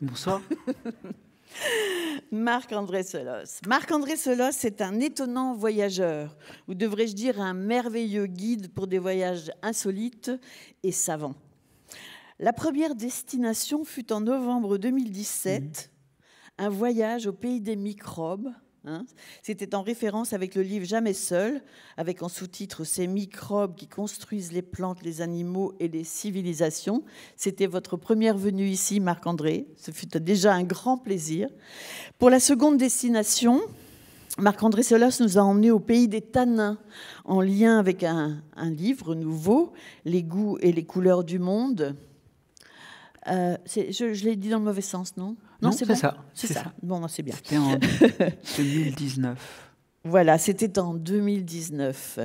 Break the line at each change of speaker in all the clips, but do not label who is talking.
bonsoir.
Marc-André Solos. Marc-André Solos est un étonnant voyageur, ou devrais-je dire un merveilleux guide pour des voyages insolites et savants. La première destination fut en novembre 2017, mhm. un voyage au pays des microbes, Hein. C'était en référence avec le livre Jamais seul, avec en sous-titre Ces microbes qui construisent les plantes, les animaux et les civilisations. C'était votre première venue ici, Marc-André. Ce fut déjà un grand plaisir. Pour la seconde destination, Marc-André Solas nous a emmenés au pays des tanins, en lien avec un, livre nouveau, Les goûts et les couleurs du monde. Euh, je l'ai dit dans le mauvais sens, non non, c'est ça. C'est ça. ça. Bon, c'est bien. C'était en 2019. Voilà, c'était en 2019.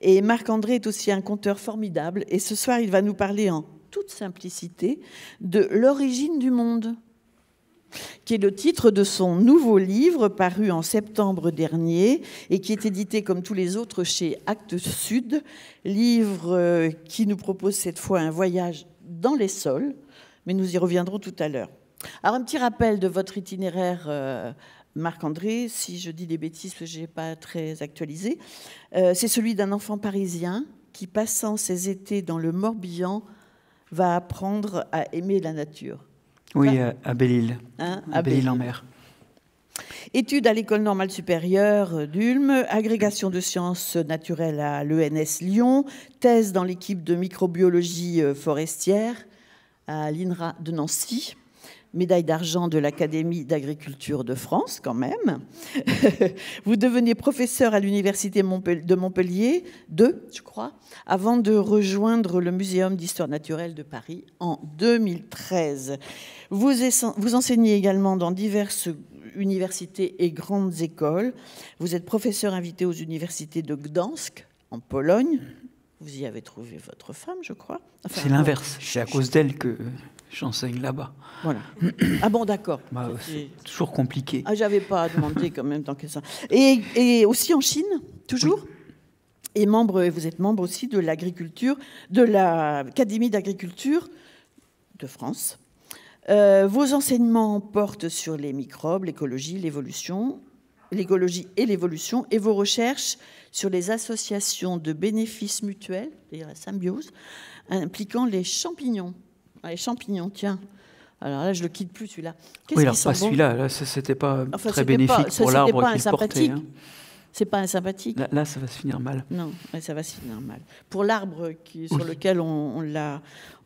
Et Marc-André est aussi un conteur formidable. Et ce soir, il va nous parler en toute simplicité de L'origine du monde, qui est le titre de son nouveau livre paru en septembre dernier et qui est édité comme tous les autres chez Actes Sud, livre euh, qui nous propose cette fois un voyage dans les sols, mais nous y reviendrons tout à l'heure. Alors, un petit rappel de votre itinéraire, euh, Marc-André, si je dis des bêtises que je n'ai pas très actualisé. Euh, c'est celui d'un enfant parisien qui, passant ses étés dans le Morbihan, va apprendre à aimer la nature.
Oui, euh, à Belle-Île. Hein, à, à Belle-Île-en-Mer.
Études à l'école normale supérieure d'Ulm, agrégation de sciences naturelles à l'ENS Lyon, thèse dans l'équipe de microbiologie forestière à l'INRA de Nancy médaille d'argent de l'Académie d'agriculture de France quand même. vous devenez professeur à l'Université de Montpellier 2, je crois, avant de rejoindre le Muséum d'histoire naturelle de Paris en 2013. Vous, vous enseignez également dans diverses universités et grandes écoles. Vous êtes professeur invité aux universités de Gdansk, en Pologne. Vous y avez trouvé votre femme, je crois.
c'est l'inverse. C'est à cause d'elle que J'enseigne là-bas.
Voilà. ah bon, d'accord. Bah, c'est
toujours compliqué.
Ah, j'avais pas demander quand même tant que ça. Et, aussi en Chine, toujours Et membre, vous êtes membre aussi de l'agriculture, de l'Académie d'agriculture de France. Euh, vos enseignements portent sur les microbes, l'écologie, l'évolution, l'écologie et l'évolution, et vos recherches sur les associations de bénéfices mutuels, c'est-à-dire la symbiose, impliquant les champignons. Ah, les champignons, tiens. Alors là, je le quitte plus celui-là. Oui, alors pas celui-là.
Là, c'était pas très bénéfique pour l'arbre qu'il portait. Hein.
C'est pas sympathique.
Là, ça va se finir mal.
Non, ça va se finir mal. Pour l'arbre sur lequel on,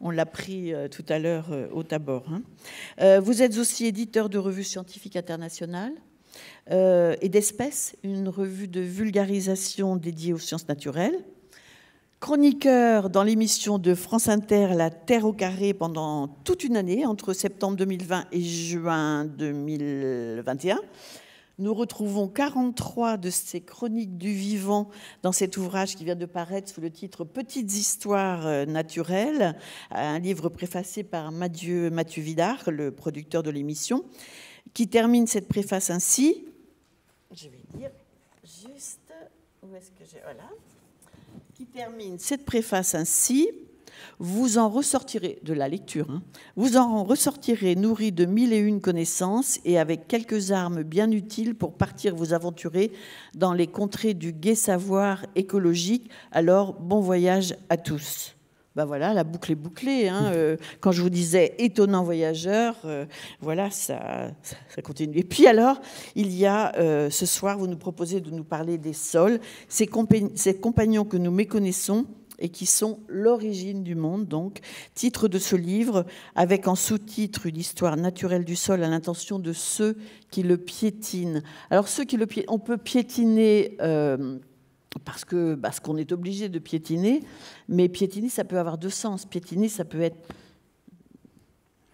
on l'a pris euh, tout à l'heure euh, au tabord. Hein. Euh, vous êtes aussi éditeur de revues scientifiques internationales. et d'espèces, une revue de vulgarisation dédiée aux sciences naturelles, chroniqueur dans l'émission de France Inter La Terre au carré pendant toute une année, entre septembre 2020 et juin 2021. Nous retrouvons 43 de ces chroniques du vivant dans cet ouvrage qui vient de paraître sous le titre Petites histoires naturelles, un livre préfacé par Mathieu, Mathieu Vidard, le producteur de l'émission, qui termine cette préface ainsi. Je vais dire juste où est-ce que j'ai. Voilà termine cette préface ainsi. Vous en ressortirez, de la lecture, hein, vous en ressortirez nourri de mille et une connaissances et avec quelques armes bien utiles pour partir vous aventurer dans les contrées du gai savoir écologique. Alors, bon voyage à tous ben voilà, la boucle est bouclée. Hein, mm. euh, quand je vous disais étonnant voyageur, euh, voilà, ça, ça, continue. Et puis alors, il y a, euh, ce soir, vous nous proposez de nous parler des sols, ces, compagnons que nous méconnaissons et qui sont l'origine du monde, donc, titre de ce livre, avec en sous-titre une histoire naturelle du sol à l'intention de ceux qui le piétinent. Alors, ceux qui le piétinent, on peut piétiner parce que parce qu'on est obligé de piétiner, mais piétiner ça peut avoir deux sens. Piétiner ça peut être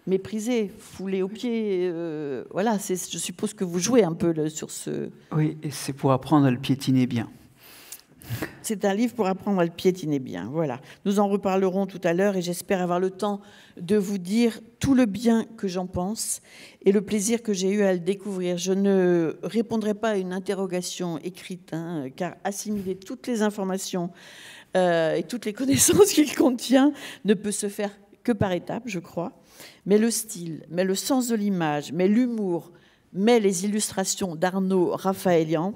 méprisé, foulé aux pieds. Euh, voilà, je suppose que vous jouez un peu sur ce.
Oui, et c'est pour apprendre à le piétiner bien.
C'est un livre pour apprendre à le piétiner bien. Voilà. Nous en reparlerons tout à l'heure et j'espère avoir le temps de vous dire tout le bien que j'en pense et le plaisir que j'ai eu à le découvrir. Je ne répondrai pas à une interrogation écrite, hein, car assimiler toutes les informations euh, et toutes les connaissances qu'il contient ne peut se faire que par étapes, je crois. Mais le style, mais le sens de l'image, mais l'humour, mais les illustrations d'Arnaud Raphaélian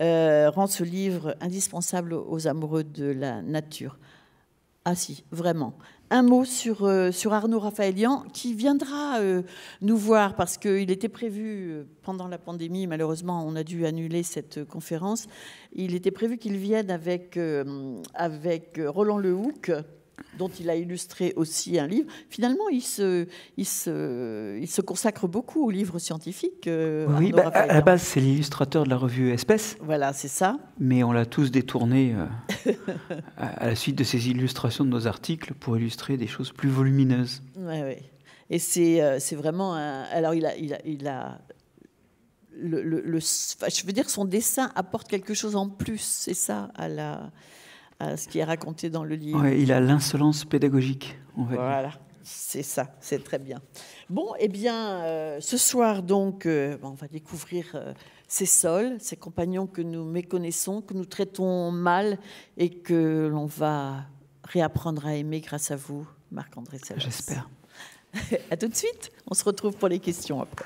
euh, rend ce livre indispensable aux amoureux de la nature. Ah si, vraiment. Un mot sur, euh, sur Arnaud Raphaëlian qui viendra euh, nous voir parce qu'il était prévu pendant la pandémie, malheureusement on a dû annuler cette conférence, il était prévu qu'il vienne avec, avec Roland Lehoucq dont il a illustré aussi un livre. Finalement, il se, il se, il se consacre beaucoup aux livres scientifiques. Euh, oui, bah, à
la base, c'est l'illustrateur de la revue Espèce.
Voilà, c'est ça.
Mais on l'a tous détourné
euh,
à, la suite de ces illustrations de nos articles pour illustrer des choses plus volumineuses.
Oui, oui. Et c'est euh, c'est vraiment Alors, il a, il a, le, le, je veux dire, son dessin apporte quelque chose en plus, c'est ça, à la, à ce qui est raconté dans le livre. il
a l'insolence pédagogique, Voilà. C'est ça, c'est très bien.
Bon, eh bien, euh, ce soir, donc, euh, on va découvrir euh, ces sols, ces compagnons que nous méconnaissons, que nous traitons mal et que l'on va réapprendre à aimer grâce à vous, Marc-André Salas. J'espère. à tout de suite. On se retrouve pour les questions après.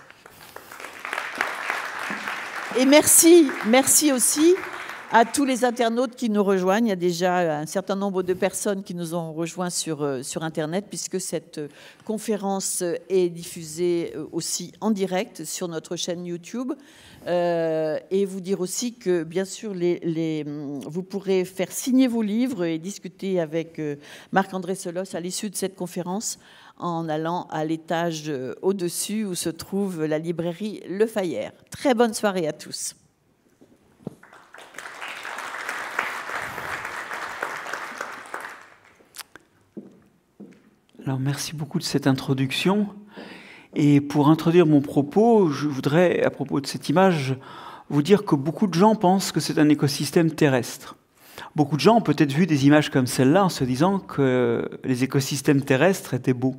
Et merci, merci aussi à tous les internautes qui nous rejoignent. Il y a déjà euh, un certain nombre de personnes qui nous ont rejoints sur, euh, Internet, puisque cette euh, conférence est diffusée aussi en direct sur notre chaîne YouTube. et vous dire aussi que, bien sûr, mm, vous pourrez faire signer vos livres et discuter avec Marc-André Solos à l'issue de cette conférence en allant à l'étage au-dessus où se trouve la librairie Le Fayère. Très bonne soirée à tous.
merci beaucoup de cette introduction. Et pour introduire mon propos, je voudrais, à propos de cette image, vous dire que beaucoup de gens pensent que c'est un écosystème terrestre. Beaucoup de gens ont peut-être vu des images comme celle-là en se disant que les écosystèmes terrestres étaient beaux.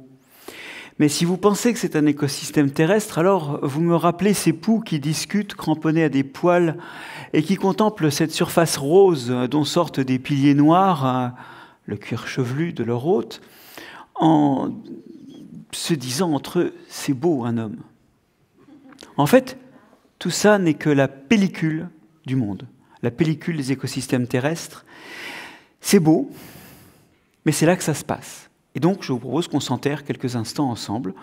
Mais si vous pensez que c'est un écosystème terrestre, alors vous me rappelez ces poux qui discutent cramponnés à des poils et qui contemplent cette surface rose dont sortent des piliers noirs, hein, le cuir chevelu de leur hôte, en se disant entre eux, c'est beau un homme. En fait, tout ça n'est que la pellicule du monde, la pellicule des écosystèmes terrestres. C'est beau, mais c'est là que ça se passe. Et donc, je vous propose qu'on s'enterre quelques instants ensemble.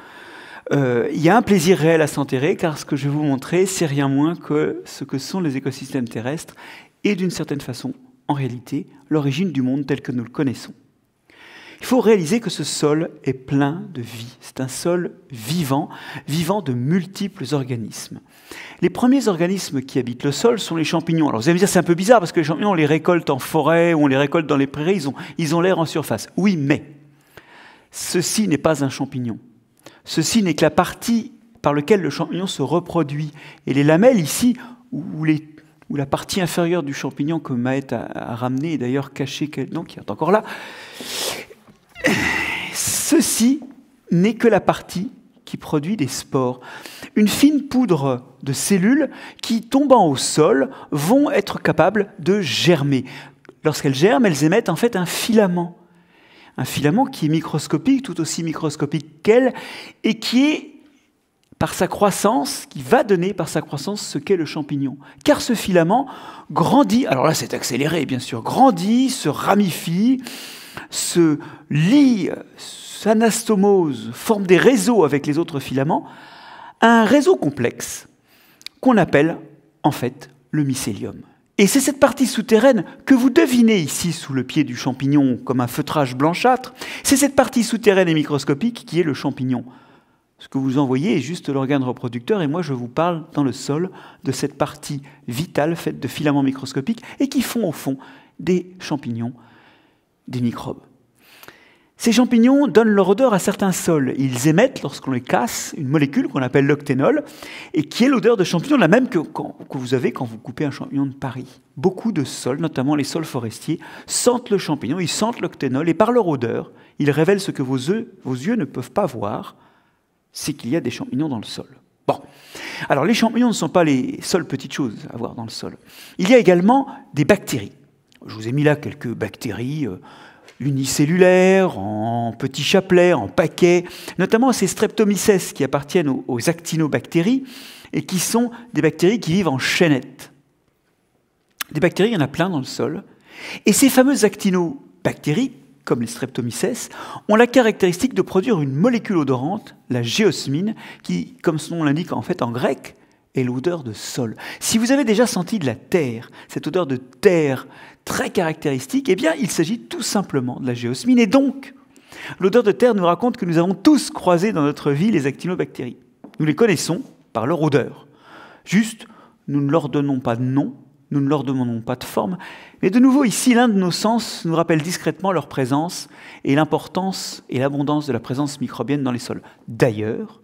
Euh, il y a un plaisir réel à s'enterrer, car ce que je vais vous montrer, c'est rien moins que ce que sont les écosystèmes terrestres, et d'une certaine façon, en réalité, l'origine du monde tel que nous le connaissons. Il faut réaliser que ce sol est plein de vie. C'est un sol vivant, vivant de multiples organismes. Les premiers organismes qui habitent le sol sont les champignons. Alors vous allez me dire, c'est un peu bizarre parce que les champignons, on les récolte en forêt ou on les récolte dans les prairies, ils ont l'air en surface. Oui, mais ceci n'est pas un champignon. Ceci n'est que la partie par laquelle le champignon se reproduit. Et les lamelles ici, ou les la partie inférieure du champignon que Maët a, ramené et d'ailleurs cachée, donc qui est encore là, Ceci n'est que la partie qui produit des spores. Une fine poudre de cellules qui, tombant au sol, vont être capables de germer. Lorsqu'elles germent, elles émettent en fait un filament. Un filament qui est microscopique, tout aussi microscopique qu'elle, et qui est, par sa croissance, qui va donner par sa croissance ce qu'est le champignon. Car ce filament grandit, alors là c'est accéléré bien sûr, grandit, se ramifie, se lie, s'anastomose, forme des réseaux avec les autres filaments, un réseau complexe qu'on appelle en fait le mycélium. Et c'est cette partie souterraine que vous devinez ici sous le pied du champignon comme un feutrage blanchâtre, c'est cette partie souterraine et microscopique qui est le champignon. Ce que vous voyez est juste l'organe reproducteur et moi je vous parle dans le sol de cette partie vitale faite de filaments microscopiques et qui font au fond des champignons des microbes. Ces champignons donnent leur odeur à certains sols. Ils émettent, lorsqu'on les casse, une molécule qu'on appelle l'octénol, et qui est l'odeur de champignons, la même que, que vous avez quand vous coupez un champignon de Paris. Beaucoup de sols, notamment les sols forestiers, sentent le champignon, ils sentent l'octénol, et par leur odeur, ils révèlent ce que vos vos yeux ne peuvent pas voir, c'est qu'il y a des champignons dans le sol. Bon. Alors les champignons ne sont pas les seules petites choses à voir dans le sol. Il y a également des bactéries. Je vous ai mis là quelques bactéries euh, unicellulaires, en petits chapelets, en paquets, notamment ces streptomyces qui appartiennent aux actinobactéries et qui sont des bactéries qui vivent en chaînette. Des bactéries, il y en a plein dans le sol. Et ces fameuses actinobactéries, comme les streptomyces, ont la caractéristique de produire une molécule odorante, la géosmine, qui, comme son nom l'indique en fait en grec, est l'odeur de sol. Si vous avez déjà senti de la terre, cette odeur de terre très caractéristique, et eh bien, il s'agit tout simplement de la géosmine. Et donc, l'odeur de terre nous raconte que nous avons tous croisé dans notre vie les actinobactéries. Nous les connaissons par leur odeur. Juste, nous ne leur donnons pas de nom, nous ne leur demandons pas de forme, mais de nouveau ici, l'un de nos sens nous rappelle discrètement leur présence et l'importance et l'abondance de la présence microbienne dans les sols. D'ailleurs,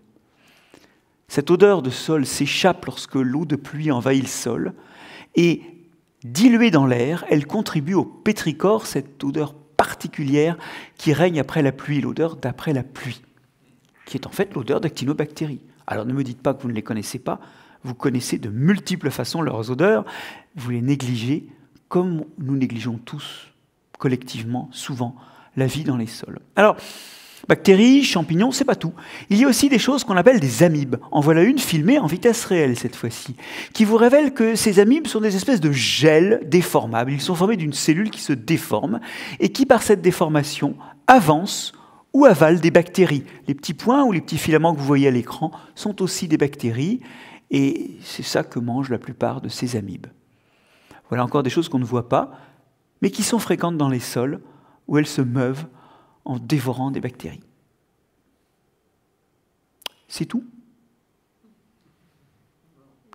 cette odeur de sol s'échappe lorsque l'eau de pluie envahit le sol, et Diluée dans l'air, elle contribue au pétricor, cette odeur particulière qui règne après la pluie, l'odeur d'après la pluie, qui est en fait l'odeur d'actinobactéries. Alors ne me dites pas que vous ne les connaissez pas, vous connaissez de multiples façons leurs odeurs, vous les négligez comme nous négligeons tous collectivement souvent la vie dans les sols. Alors, Bactéries, champignons, c'est pas tout. Il y a aussi des choses qu'on appelle des amibes. En voilà une filmée en vitesse réelle cette fois-ci, qui vous révèle que ces amibes sont des espèces de gels déformables. Ils sont formés d'une cellule qui se déforme et qui, par cette déformation, avance ou avale des bactéries. Les petits points ou les petits filaments que vous voyez à l'écran sont aussi des bactéries et c'est ça que mangent la plupart de ces amibes. Voilà encore des choses qu'on ne voit pas, mais qui sont fréquentes dans les sols où elles se meuvent en dévorant des bactéries. C'est tout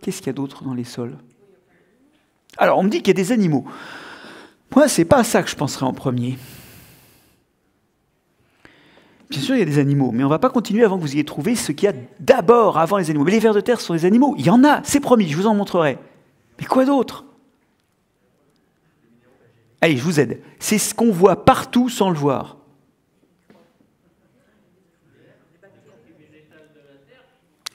Qu'est-ce qu'il y a d'autre dans les sols Alors, on me dit qu'il y a des animaux. Moi, c'est pas à ça que je penserais en premier. Bien sûr, il y a des animaux, mais on ne va pas continuer avant que vous ayez trouvé ce qu'il y a d'abord avant les animaux. Mais les vers de terre sont des animaux, il y en a, c'est promis, je vous en montrerai. Mais quoi d'autre Allez, je vous aide. C'est ce qu'on voit partout sans le voir.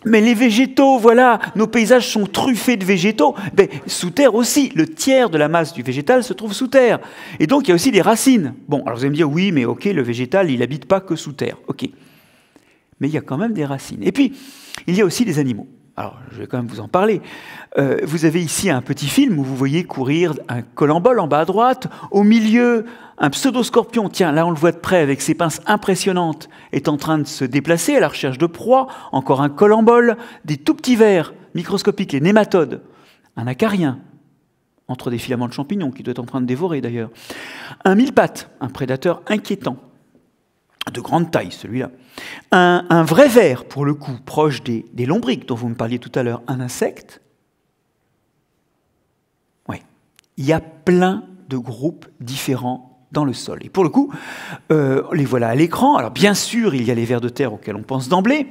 Mais les végétaux, voilà, nos paysages sont truffés de végétaux. Mais sous terre aussi, le tiers de la masse du végétal se trouve sous terre. Et donc il y a aussi des racines. Bon, alors vous allez me dire, oui, mais ok, le végétal, il n'habite pas que sous terre. Ok. Mais il y a quand même des racines. Et puis, il y a aussi des animaux. Alors, je vais quand même vous en parler. Euh, vous avez ici un petit film où vous voyez courir un colombole en bas à droite, au milieu un pseudo-scorpion, tiens, là on le voit de près avec ses pinces impressionnantes, est en train de se déplacer à la recherche de proies, encore un bol, des tout petits vers microscopiques, les nématodes, un acarien, entre des filaments de champignons qui doit être en train de dévorer d'ailleurs, un mille-pattes, un prédateur inquiétant, de grande taille celui-là, un, vrai ver pour le coup, proche des, des lombriques dont vous me parliez tout à l'heure, un insecte. Oui, il y a plein de groupes différents dans le sol. Et pour le coup, euh, les voilà à l'écran. Alors bien sûr, il y a les vers de terre auxquels on pense d'emblée,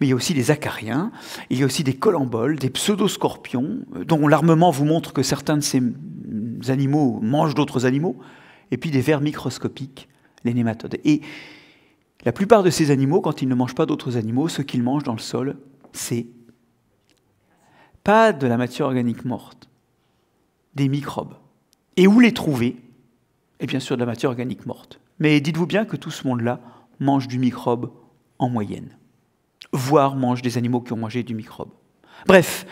mais il y a aussi les acariens, il y a aussi des colamboles, des pseudoscorpions, euh, dont l'armement vous montre que certains de ces animaux mangent d'autres animaux, et puis des vers microscopiques, les nématodes. Et la plupart de ces animaux, quand ils ne mangent pas d'autres animaux, ce qu'ils mangent dans le sol, c'est pas de la matière organique morte, des microbes. Et où les trouver et bien sûr de la matière organique morte. Mais dites-vous bien que tout ce monde-là mange du microbe en moyenne, voire mange des animaux qui ont mangé du microbe. Bref,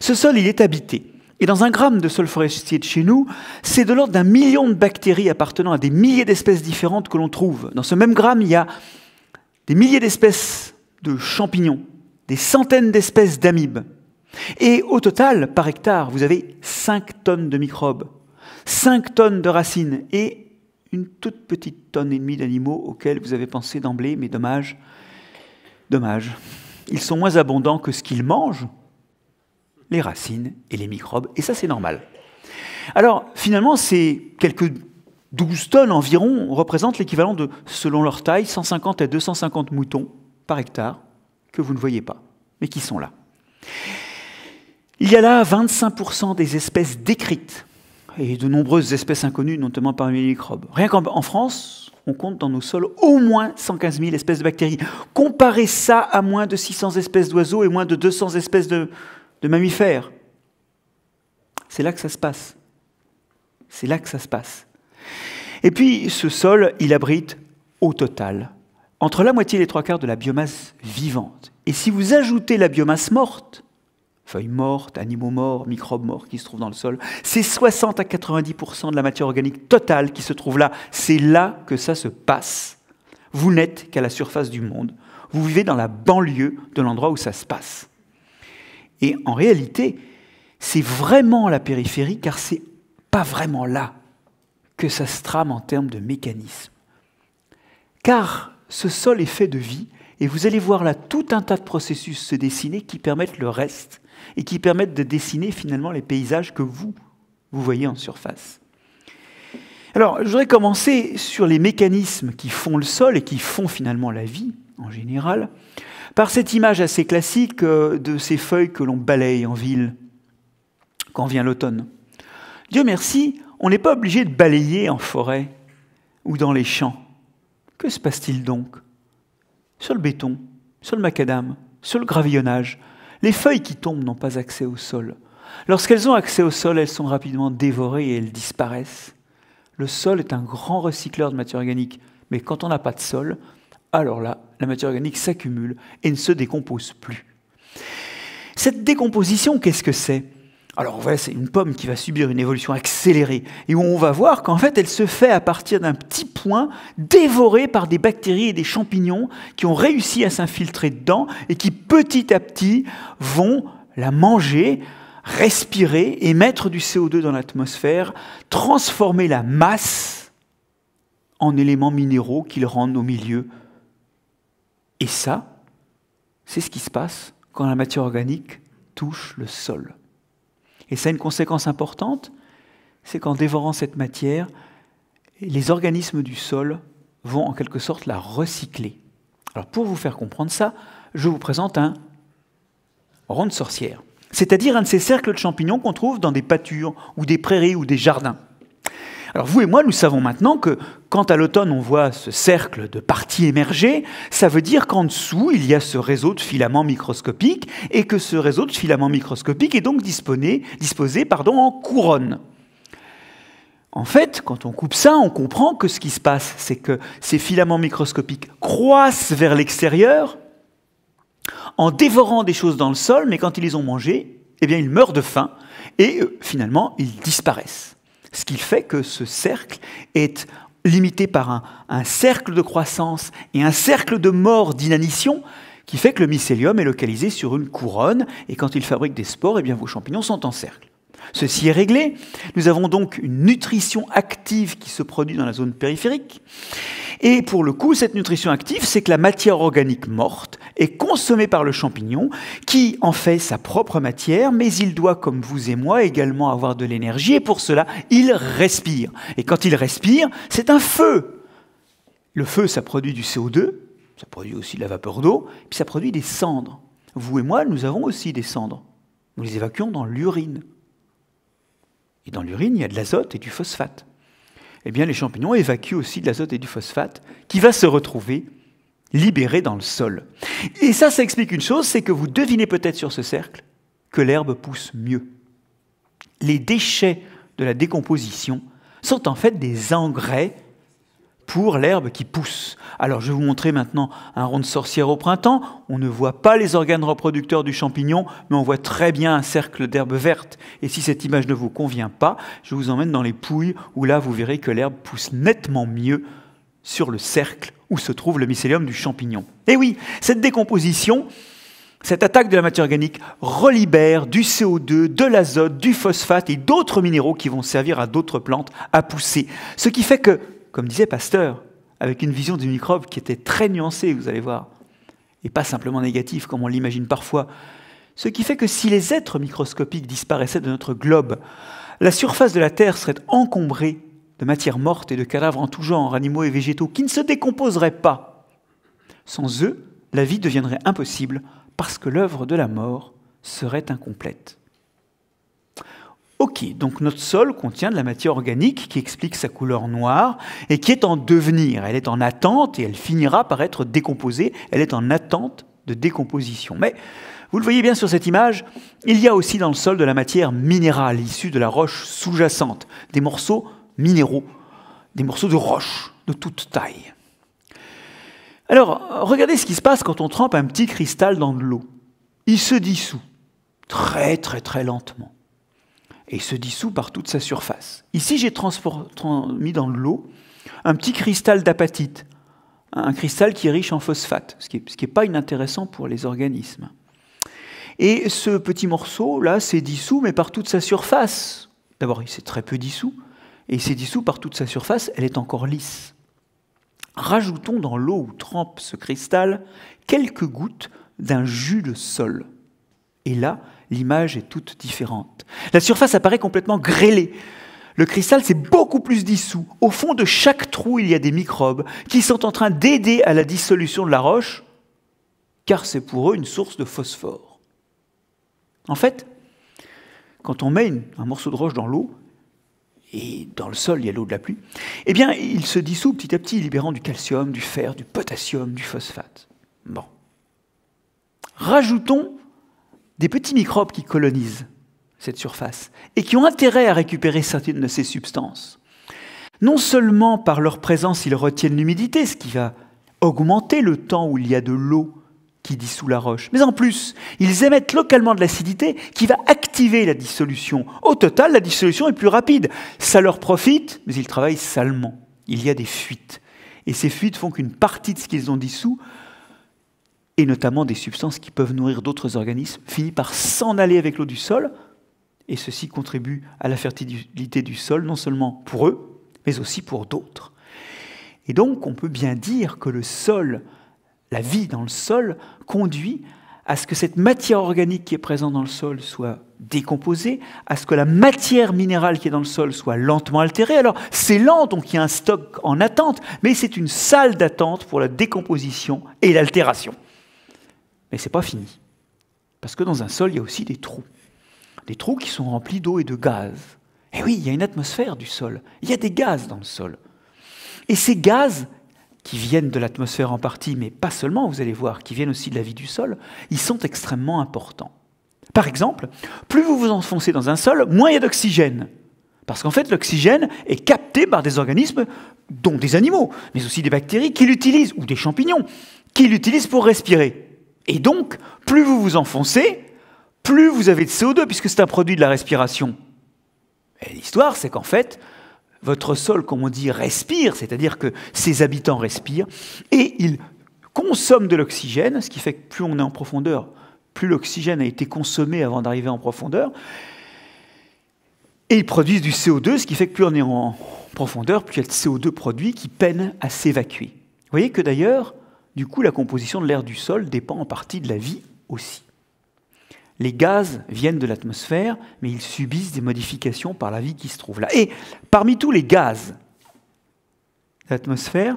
ce sol, il est habité. Et dans un gramme de sol forestier de chez nous, c'est de l'ordre d'un million de bactéries appartenant à des milliers d'espèces différentes que l'on trouve. Dans ce même gramme, il y a des milliers d'espèces de champignons, des centaines d'espèces d'amibes. Et au total, par hectare, vous avez 5 tonnes de microbes. 5 tonnes de racines et une toute petite tonne et demie d'animaux auxquels vous avez pensé d'emblée, mais dommage, dommage. Ils sont moins abondants que ce qu'ils mangent, les racines et les microbes, et ça c'est normal. Alors finalement, ces quelques 12 tonnes environ représentent l'équivalent de, selon leur taille, 150 à 250 moutons par hectare, que vous ne voyez pas, mais qui sont là. Il y a là 25% des espèces décrites et de nombreuses espèces inconnues, notamment parmi les microbes. Rien qu'en France, on compte dans nos sols au moins 115 000 espèces de bactéries. Comparez ça à moins de 600 espèces d'oiseaux et moins de 200 espèces de, mammifères. C'est là que ça se passe. C'est là que ça se passe. Et puis, ce sol, il abrite au total entre la moitié et les trois quarts de la biomasse vivante. Et si vous ajoutez la biomasse morte, feuilles mortes, animaux morts, microbes morts qui se trouvent dans le sol. C'est 60 à 90% de la matière organique totale qui se trouve là. C'est là que ça se passe. Vous n'êtes qu'à la surface du monde. Vous vivez dans la banlieue de l'endroit où ça se passe. Et en réalité, c'est vraiment la périphérie car c'est pas vraiment là que ça se trame en termes de mécanisme. Car ce sol est fait de vie et vous allez voir là tout un tas de processus se dessiner qui permettent le reste et qui permettent de dessiner finalement les paysages que vous, vous voyez en surface. Alors, je voudrais commencer sur les mécanismes qui font le sol et qui font finalement la vie en général, par cette image assez classique euh, de ces feuilles que l'on balaye en ville quand vient l'automne. Dieu merci, on n'est pas obligé de balayer en forêt ou dans les champs. Que se passe-t-il donc Sur le béton, sur le macadam, sur le gravillonnage, les feuilles qui tombent n'ont pas accès au sol. Lorsqu'elles ont accès au sol, elles sont rapidement dévorées et elles disparaissent. Le sol est un grand recycleur de matière organique, mais quand on n'a pas de sol, alors là, la matière organique s'accumule et ne se décompose plus. Cette décomposition, qu'est-ce que c'est alors voilà, c'est une pomme qui va subir une évolution accélérée et où on va voir qu'en fait elle se fait à partir d'un petit point dévoré par des bactéries et des champignons qui ont réussi à s'infiltrer dedans et qui petit à petit vont la manger, respirer, émettre du CO2 dans l'atmosphère, transformer la masse en éléments minéraux qu'ils rendent au milieu. Et ça, c'est ce qui se passe quand la matière organique touche le sol. Et ça a une conséquence importante, c'est qu'en dévorant cette matière, les organismes du sol vont en quelque sorte la recycler. Alors pour vous faire comprendre ça, je vous présente un rond de sorcière, c'est-à-dire un de ces cercles de champignons qu'on trouve dans des pâtures ou des prairies ou des jardins. Alors vous et moi, nous savons maintenant que quand à l'automne on voit ce cercle de parties émerger, ça veut dire qu'en dessous, il y a ce réseau de filaments microscopiques et que ce réseau de filaments microscopiques est donc disposé, pardon, en couronne. En fait, quand on coupe ça, on comprend que ce qui se passe, c'est que ces filaments microscopiques croissent vers l'extérieur en dévorant des choses dans le sol, mais quand ils les ont mangées, eh bien, ils meurent de faim et euh, finalement, ils disparaissent. Ce qui fait que ce cercle est limité par un, cercle de croissance et un cercle de mort d'inanition qui fait que le mycélium est localisé sur une couronne et quand il fabrique des spores, eh bien vos champignons sont en cercle. Ceci est réglé. Nous avons donc une nutrition active qui se produit dans la zone périphérique. Et pour le coup, cette nutrition active, c'est que la matière organique morte est consommée par le champignon, qui en fait sa propre matière, mais il doit, comme vous et moi, également avoir de l'énergie, et pour cela, il respire. Et quand il respire, c'est un feu. Le feu, ça produit du CO2, ça produit aussi de la vapeur d'eau, puis ça produit des cendres. Vous et moi, nous avons aussi des cendres. Nous les évacuons dans l'urine. Et dans l'urine, il y a de l'azote et du phosphate. Eh bien, les champignons évacuent aussi de l'azote et du phosphate qui va se retrouver libéré dans le sol. Et ça, ça explique une chose, c'est que vous devinez peut-être sur ce cercle que l'herbe pousse mieux. Les déchets de la décomposition sont en fait des engrais pour l'herbe qui pousse. Alors je vais vous montrer maintenant un rond de sorcière au printemps. On ne voit pas les organes reproducteurs du champignon, mais on voit très bien un cercle d'herbe verte. Et si cette image ne vous convient pas, je vous emmène dans les pouilles où là vous verrez que l'herbe pousse nettement mieux sur le cercle où se trouve le mycélium du champignon. Et eh oui, cette décomposition, cette attaque de la matière organique relibère du CO2, de l'azote, du phosphate et d'autres minéraux qui vont servir à d'autres plantes à pousser. Ce qui fait que comme disait Pasteur, avec une vision du microbe qui était très nuancée, vous allez voir, et pas simplement négative comme on l'imagine parfois. Ce qui fait que si les êtres microscopiques disparaissaient de notre globe, la surface de la Terre serait encombrée de matières mortes et de cadavres en tout genre, animaux et végétaux, qui ne se décomposeraient pas. Sans eux, la vie deviendrait impossible parce que l'œuvre de la mort serait incomplète. Ok, donc notre sol contient de la matière organique qui explique sa couleur noire et qui est en devenir, elle est en attente et elle finira par être décomposée, elle est en attente de décomposition. Mais vous le voyez bien sur cette image, il y a aussi dans le sol de la matière minérale issue de la roche sous-jacente, des morceaux minéraux, des morceaux de roche de toute taille. Alors, regardez ce qui se passe quand on trempe un petit cristal dans de l'eau. Il se dissout très très très lentement et se dissout par toute sa surface. Ici, j'ai mis dans l'eau un petit cristal d'apatite, un cristal qui est riche en phosphate, ce qui n'est pas inintéressant pour les organismes. Et ce petit morceau-là s'est dissous, mais par toute sa surface. D'abord, il s'est très peu dissous, et il s'est dissous par toute sa surface, elle est encore lisse. Rajoutons dans l'eau où trempe ce cristal quelques gouttes d'un jus de sol. Et là, l'image est toute différente. La surface apparaît complètement grêlée. Le cristal s'est beaucoup plus dissous. Au fond de chaque trou, il y a des microbes qui sont en train d'aider à la dissolution de la roche, car c'est pour eux une source de phosphore. En fait, quand on met un morceau de roche dans l'eau, et dans le sol, il y a l'eau de la pluie, eh bien, il se dissout petit à petit, libérant du calcium, du fer, du potassium, du phosphate. Bon. Rajoutons des petits microbes qui colonisent cette surface et qui ont intérêt à récupérer certaines de ces substances. Non seulement par leur présence ils retiennent l'humidité, ce qui va augmenter le temps où il y a de l'eau qui dissout la roche, mais en plus ils émettent localement de l'acidité qui va activer la dissolution. Au total, la dissolution est plus rapide. Ça leur profite, mais ils travaillent salement. Il y a des fuites. Et ces fuites font qu'une partie de ce qu'ils ont dissous et notamment des substances qui peuvent nourrir d'autres organismes, finit par s'en aller avec l'eau du sol, et ceci contribue à la fertilité du sol, non seulement pour eux, mais aussi pour d'autres. Et donc on peut bien dire que le sol, la vie dans le sol, conduit à ce que cette matière organique qui est présente dans le sol soit décomposée, à ce que la matière minérale qui est dans le sol soit lentement altérée. Alors c'est lent, donc il y a un stock en attente, mais c'est une salle d'attente pour la décomposition et l'altération. Mais ce n'est pas fini. Parce que dans un sol, il y a aussi des trous. Des trous qui sont remplis d'eau et de gaz. Et eh oui, il y a une atmosphère du sol. Il y a des gaz dans le sol. Et ces gaz, qui viennent de l'atmosphère en partie, mais pas seulement, vous allez voir, qui viennent aussi de la vie du sol, ils sont extrêmement importants. Par exemple, plus vous vous enfoncez dans un sol, moins il y a d'oxygène. Parce qu'en fait, l'oxygène est capté par des organismes, dont des animaux, mais aussi des bactéries, qui l'utilisent, ou des champignons, qui l'utilisent pour respirer. Et donc, plus vous vous enfoncez, plus vous avez de CO2, puisque c'est un produit de la respiration. Et l'histoire, c'est qu'en fait, votre sol, comme on dit, respire, c'est-à-dire que ses habitants respirent, et ils consomment de l'oxygène, ce qui fait que plus on est en profondeur, plus l'oxygène a été consommé avant d'arriver en profondeur, et ils produisent du CO2, ce qui fait que plus on est en profondeur, plus il y a de CO2 produit qui peine à s'évacuer. Vous voyez que d'ailleurs, du coup, la composition de l'air du sol dépend en partie de la vie aussi. Les gaz viennent de l'atmosphère, mais ils subissent des modifications par la vie qui se trouve là. Et parmi tous les gaz de l'atmosphère,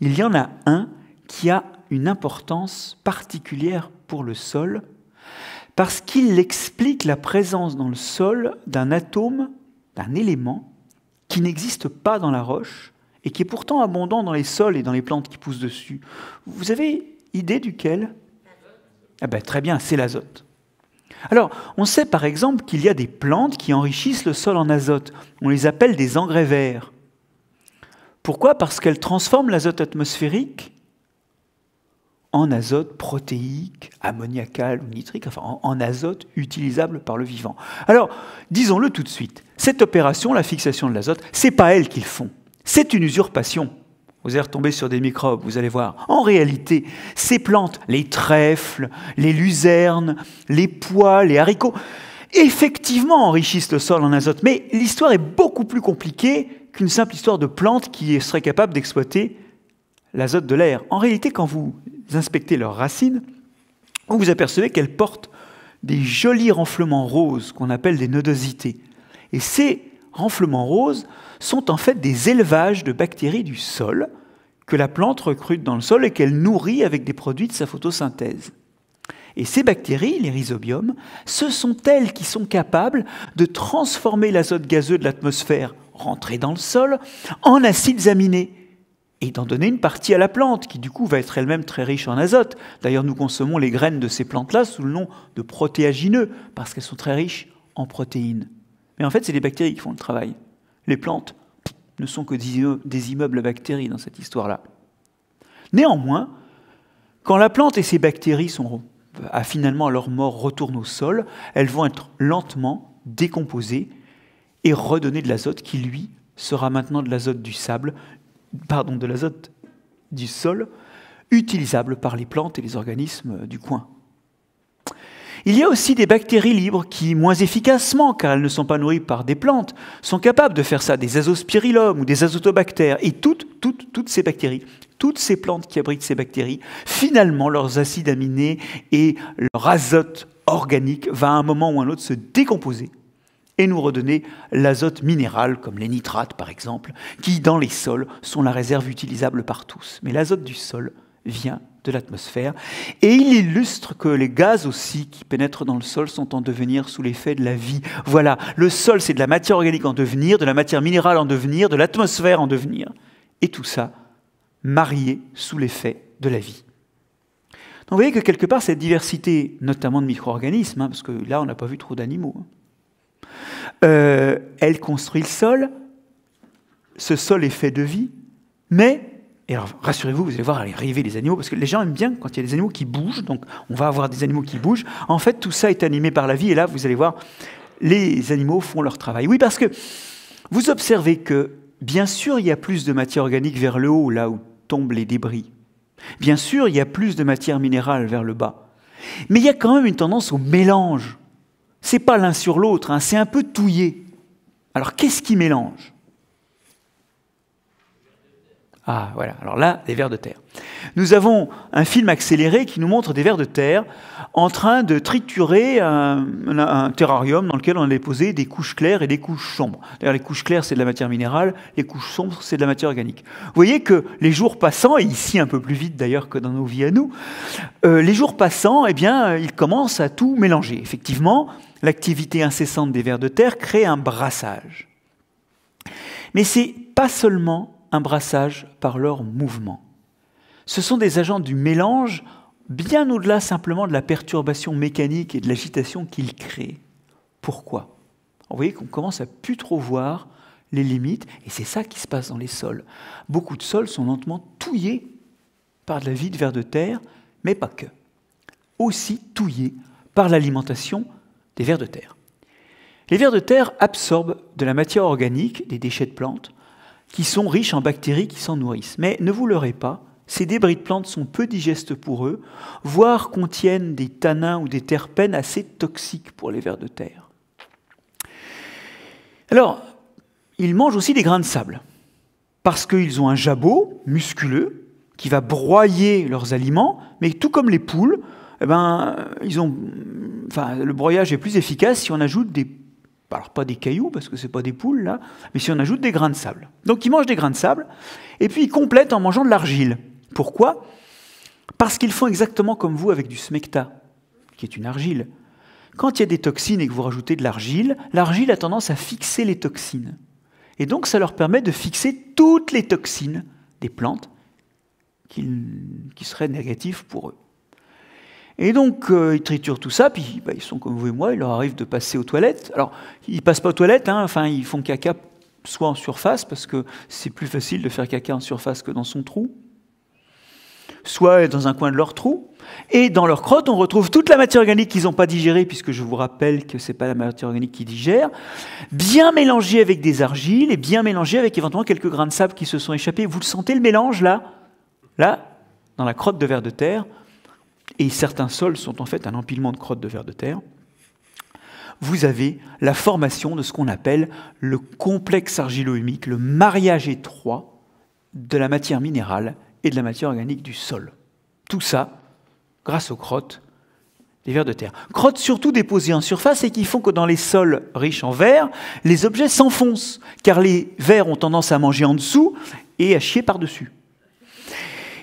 il y en a un qui a une importance particulière pour le sol, parce qu'il explique la présence dans le sol d'un atome, d'un élément qui n'existe pas dans la roche, et qui est pourtant abondant dans les sols et dans les plantes qui poussent dessus. Vous avez idée duquel ah ben, Très bien, c'est l'azote. Alors, on sait par exemple qu'il y a des plantes qui enrichissent le sol en azote. On les appelle des engrais verts. Pourquoi Parce qu'elles transforment l'azote atmosphérique en azote protéique, ammoniacal ou nitrique, enfin en, azote utilisable par le vivant. Alors, disons-le tout de suite, cette opération, la fixation de l'azote, c'est pas elles qu'ils font. C'est une usurpation. Vous allez retomber sur des microbes, vous allez voir. En réalité, ces plantes, les trèfles, les luzernes, les pois, les haricots, effectivement enrichissent le sol en azote. Mais l'histoire est beaucoup plus compliquée qu'une simple histoire de plantes qui seraient capables d'exploiter l'azote de l'air. En réalité, quand vous inspectez leurs racines, vous vous apercevez qu'elles portent des jolis renflements roses qu'on appelle des nodosités. Et ces renflements roses sont en fait des élevages de bactéries du sol que la plante recrute dans le sol et qu'elle nourrit avec des produits de sa photosynthèse. Et ces bactéries, les rhizobiums, ce sont elles qui sont capables de transformer l'azote gazeux de l'atmosphère rentré dans le sol en acides aminés et d'en donner une partie à la plante, qui du coup va être elle-même très riche en azote. D'ailleurs, nous consommons les graines de ces plantes-là sous le nom de protéagineux, parce qu'elles sont très riches en protéines. Mais en fait, c'est les bactéries qui font le travail. Les plantes ne sont que des immeubles à bactéries dans cette histoire-là. Néanmoins, quand la plante et ses bactéries sont à finalement leur mort retournent au sol, elles vont être lentement décomposées et redonner de l'azote qui lui sera maintenant de l'azote du sable, pardon, de l'azote du sol, utilisable par les plantes et les organismes du coin. Il y a aussi des bactéries libres qui, moins efficacement, car elles ne sont pas nourries par des plantes, sont capables de faire ça, des azospirillum ou des azotobactères. Et toutes, toutes, toutes ces bactéries, toutes ces plantes qui abritent ces bactéries, finalement, leurs acides aminés et leur azote organique va à un moment ou à un autre se décomposer et nous redonner l'azote minéral, comme les nitrates par exemple, qui dans les sols sont la réserve utilisable par tous. Mais l'azote du sol vient de l'atmosphère. Et il illustre que les gaz aussi qui pénètrent dans le sol sont en devenir sous l'effet de la vie. Voilà, le sol, c'est de la matière organique en devenir, de la matière minérale en devenir, de l'atmosphère en devenir. Et tout ça marié sous l'effet de la vie. Donc vous voyez que quelque part, cette diversité, notamment de micro-organismes, hein, parce que là, on n'a pas vu trop d'animaux, hein, euh, elle construit le sol, ce sol est fait de vie, mais et alors, rassurez-vous, vous allez voir arriver les animaux, parce que les gens aiment bien quand il y a des animaux qui bougent, donc on va avoir des animaux qui bougent. En fait, tout ça est animé par la vie, et là, vous allez voir, les animaux font leur travail. Oui, parce que vous observez que, bien sûr, il y a plus de matière organique vers le haut, là où tombent les débris. Bien sûr, il y a plus de matière minérale vers le bas. Mais il y a quand même une tendance au mélange. C'est pas l'un sur l'autre, hein, c'est un peu touillé. Alors, qu'est-ce qui mélange ah, voilà. Alors là, les vers de terre. Nous avons un film accéléré qui nous montre des vers de terre en train de triturer un, terrarium dans lequel on a déposé des couches claires et des couches sombres. D'ailleurs, les couches claires, c'est de la matière minérale, les couches sombres, c'est de la matière organique. Vous voyez que les jours passants, et ici un peu plus vite d'ailleurs que dans nos vies à nous, euh, les jours passants, eh bien, ils commencent à tout mélanger. Effectivement, l'activité incessante des vers de terre crée un brassage. Mais c'est pas seulement un brassage par leur mouvement. Ce sont des agents du mélange bien au-delà simplement de la perturbation mécanique et de l'agitation qu'ils créent. Pourquoi Vous voyez qu'on commence à plus trop voir les limites, et c'est ça qui se passe dans les sols. Beaucoup de sols sont lentement touillés par de la vie de vers de terre, mais pas que. Aussi touillés par l'alimentation des vers de terre. Les vers de terre absorbent de la matière organique, des déchets de plantes, qui sont riches en bactéries qui s'en nourrissent. Mais ne vous leurrez pas, ces débris de plantes sont peu digestes pour eux, voire contiennent des tanins ou des terpènes assez toxiques pour les vers de terre. Alors, ils mangent aussi des grains de sable, parce qu'ils ont un jabot musculeux qui va broyer leurs aliments, mais tout comme les poules, eh ben, ils ont, le broyage est plus efficace si on ajoute des alors pas des cailloux parce que ce n'est pas des poules là, mais si on ajoute des grains de sable. Donc ils mangent des grains de sable et puis ils complètent en mangeant de l'argile. Pourquoi Parce qu'ils font exactement comme vous avec du smecta, qui est une argile. Quand il y a des toxines et que vous rajoutez de l'argile, l'argile a tendance à fixer les toxines. Et donc ça leur permet de fixer toutes les toxines des plantes qui, qui seraient négatives pour eux. Et donc, euh, ils triturent tout ça, puis bah, ils sont comme vous et moi, il leur arrive de passer aux toilettes. Alors, ils ne passent pas aux toilettes, hein, enfin, ils font caca soit en surface, parce que c'est plus facile de faire caca en surface que dans son trou, soit dans un coin de leur trou. Et dans leur crotte, on retrouve toute la matière organique qu'ils n'ont pas digérée, puisque je vous rappelle que ce n'est pas la matière organique qui digère, bien mélangée avec des argiles et bien mélangée avec éventuellement quelques grains de sable qui se sont échappés. Vous le sentez le mélange là Là, dans la crotte de verre de terre, et certains sols sont en fait un empilement de crottes de vers de terre, vous avez la formation de ce qu'on appelle le complexe argilo-humique, le mariage étroit de la matière minérale et de la matière organique du sol. Tout ça grâce aux crottes des vers de terre. Crottes surtout déposées en surface et qui font que dans les sols riches en vers, les objets s'enfoncent, car les vers ont tendance à manger en dessous et à chier par-dessus.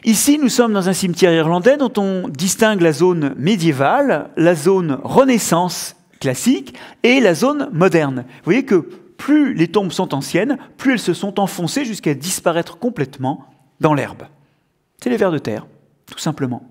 Ici, nous sommes dans un cimetière irlandais dont on distingue la zone médiévale, la zone renaissance classique et la zone moderne. Vous voyez que plus les tombes sont anciennes, plus elles se sont enfoncées jusqu'à disparaître complètement dans l'herbe. C'est les vers de terre, tout simplement.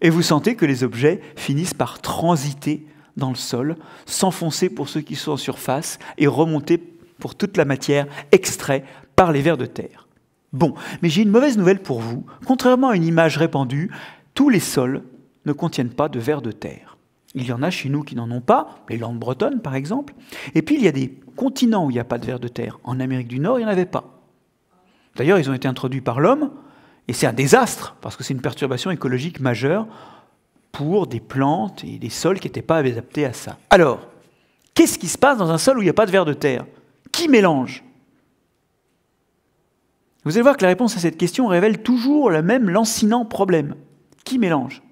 Et vous sentez que les objets finissent par transiter dans le sol, s'enfoncer pour ceux qui sont en surface et remonter pour toute la matière extraite par les vers de terre. Bon, mais j'ai une mauvaise nouvelle pour vous. Contrairement à une image répandue, tous les sols ne contiennent pas de vers de terre. Il y en a chez nous qui n'en ont pas, les Landes bretonnes par exemple. Et puis il y a des continents où il n'y a pas de vers de terre. En Amérique du Nord, il n'y en avait pas. D'ailleurs, ils ont été introduits par l'homme, et c'est un désastre, parce que c'est une perturbation écologique majeure pour des plantes et des sols qui n'étaient pas adaptés à ça. Alors, qu'est-ce qui se passe dans un sol où il n'y a pas de vers de terre Qui mélange vous allez voir que la réponse à cette question révèle toujours le même lancinant problème. Qui mélange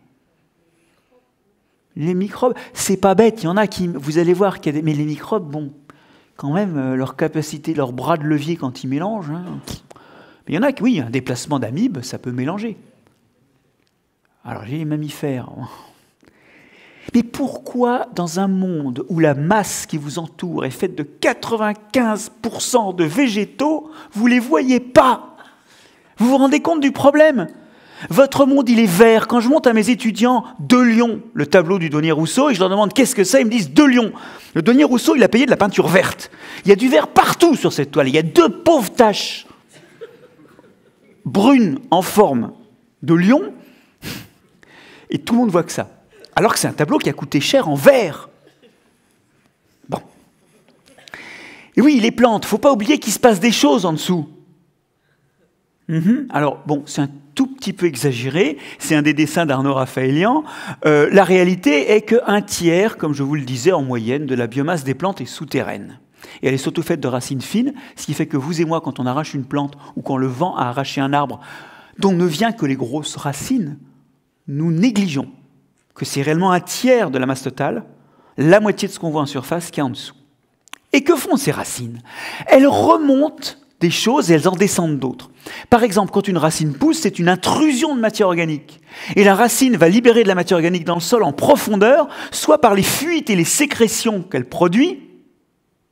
Les microbes. C'est pas bête, il y en a qui. Vous allez voir qu'il y a des. Mais les microbes, bon, quand même, euh, leur capacité, leur bras de levier quand ils mélangent. Hein, mais il y en a qui, oui, un déplacement d'amibes, ça peut mélanger. Alors j'ai les mammifères. Hein. Mais pourquoi, dans un monde où la masse qui vous entoure est faite de 95% de végétaux, vous ne les voyez pas Vous vous rendez compte du problème votre monde, il est vert. Quand je monte à mes étudiants de Lyon, le tableau du denier Rousseau, et je leur demande qu'est-ce que c'est, ils me disent de Lyon. Le denier Rousseau, il a payé de la peinture verte. Il y a du vert partout sur cette toile. Il y a deux pauvres taches brunes en forme de lion, et tout le monde voit que ça alors que c'est un tableau qui a coûté cher en verre. Bon. Et oui, les plantes, faut pas oublier qu'il se passe des choses en dessous. Mhm. Alors, bon, c'est un tout petit peu exagéré, c'est un des dessins d'Arnaud Raphaélian. Euh, la réalité est qu'un tiers, comme je vous le disais en moyenne, de la biomasse des plantes est souterraine. Et elle est surtout faite de racines fines, ce qui fait que vous et moi, quand on arrache une plante ou quand le vent a arraché un arbre dont ne vient que les grosses racines, nous négligeons que c'est réellement un tiers de la masse totale, la moitié de ce qu'on voit en surface qui est en dessous. Et que font ces racines Elles remontent des choses et elles en descendent d'autres. Par exemple, quand une racine pousse, c'est une intrusion de matière organique. Et la racine va libérer de la matière organique dans le sol en profondeur, soit par les fuites et les sécrétions qu'elle produit,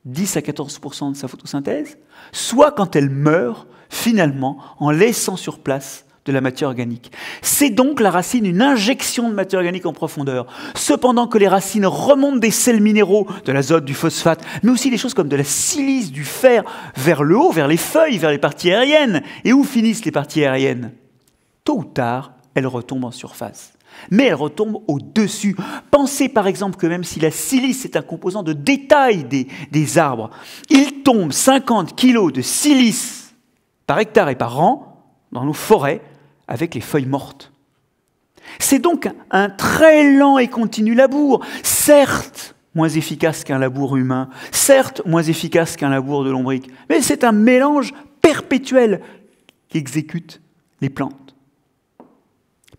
10 à 14 de sa photosynthèse, soit quand elle meurt, finalement, en laissant sur place de la matière organique. C'est donc la racine une injection de matière organique en profondeur. Cependant que les racines remontent des sels minéraux, de l'azote, du phosphate, mais aussi des choses comme de la silice, du fer, vers le haut, vers les feuilles, vers les parties aériennes. Et où finissent les parties aériennes Tôt ou tard, elles retombent en surface. Mais elles retombent au-dessus. Pensez par exemple que même si la silice est un composant de détail des, des arbres, il tombe 50 kg de silice par hectare et par an dans nos forêts avec les feuilles mortes. C'est donc un très lent et continu labour, certes moins efficace qu'un labour humain, certes moins efficace qu'un labour de lombrique, mais c'est un mélange perpétuel qui exécute les plantes.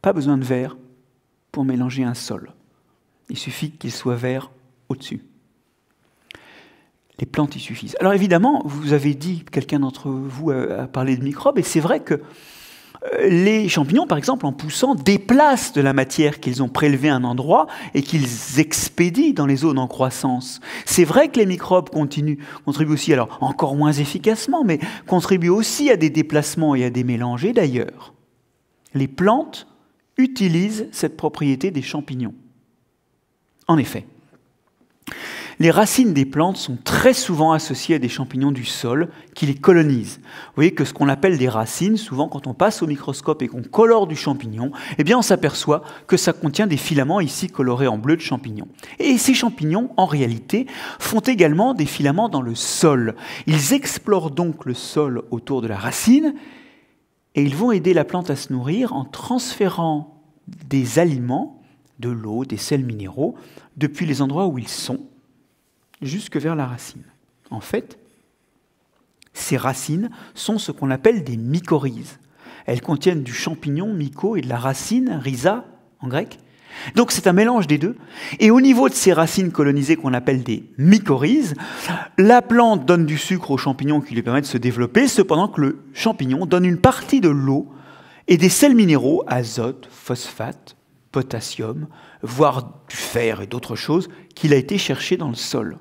Pas besoin de verre pour mélanger un sol. Il suffit qu'il soit vert au-dessus. Les plantes y suffisent. Alors évidemment, vous avez dit, quelqu'un d'entre vous a parlé de microbes, et c'est vrai que les champignons, par exemple, en poussant, déplacent de la matière qu'ils ont prélevée à un endroit et qu'ils expédient dans les zones en croissance. C'est vrai que les microbes continuent, contribuent aussi, alors encore moins efficacement, mais contribuent aussi à des déplacements et à des mélangés d'ailleurs. Les plantes utilisent cette propriété des champignons. En effet les racines des plantes sont très souvent associées à des champignons du sol qui les colonisent. Vous voyez que ce qu'on appelle des racines, souvent quand on passe au microscope et qu'on colore du champignon, eh bien on s'aperçoit que ça contient des filaments ici colorés en bleu de champignons. Et ces champignons, en réalité, font également des filaments dans le sol. Ils explorent donc le sol autour de la racine et ils vont aider la plante à se nourrir en transférant des aliments, de l'eau, des sels minéraux, depuis les endroits où ils sont jusque vers la racine. En fait, ces racines sont ce qu'on appelle des mycorhizes. Elles contiennent du champignon myco et de la racine rhiza en grec. Donc c'est un mélange des deux. Et au niveau de ces racines colonisées qu'on appelle des mycorhizes, la plante donne du sucre au champignons qui lui permet de se développer, cependant que le champignon donne une partie de l'eau et des sels minéraux, azote, phosphate, potassium, voire du fer et d'autres choses qu'il a été cherché dans le sol.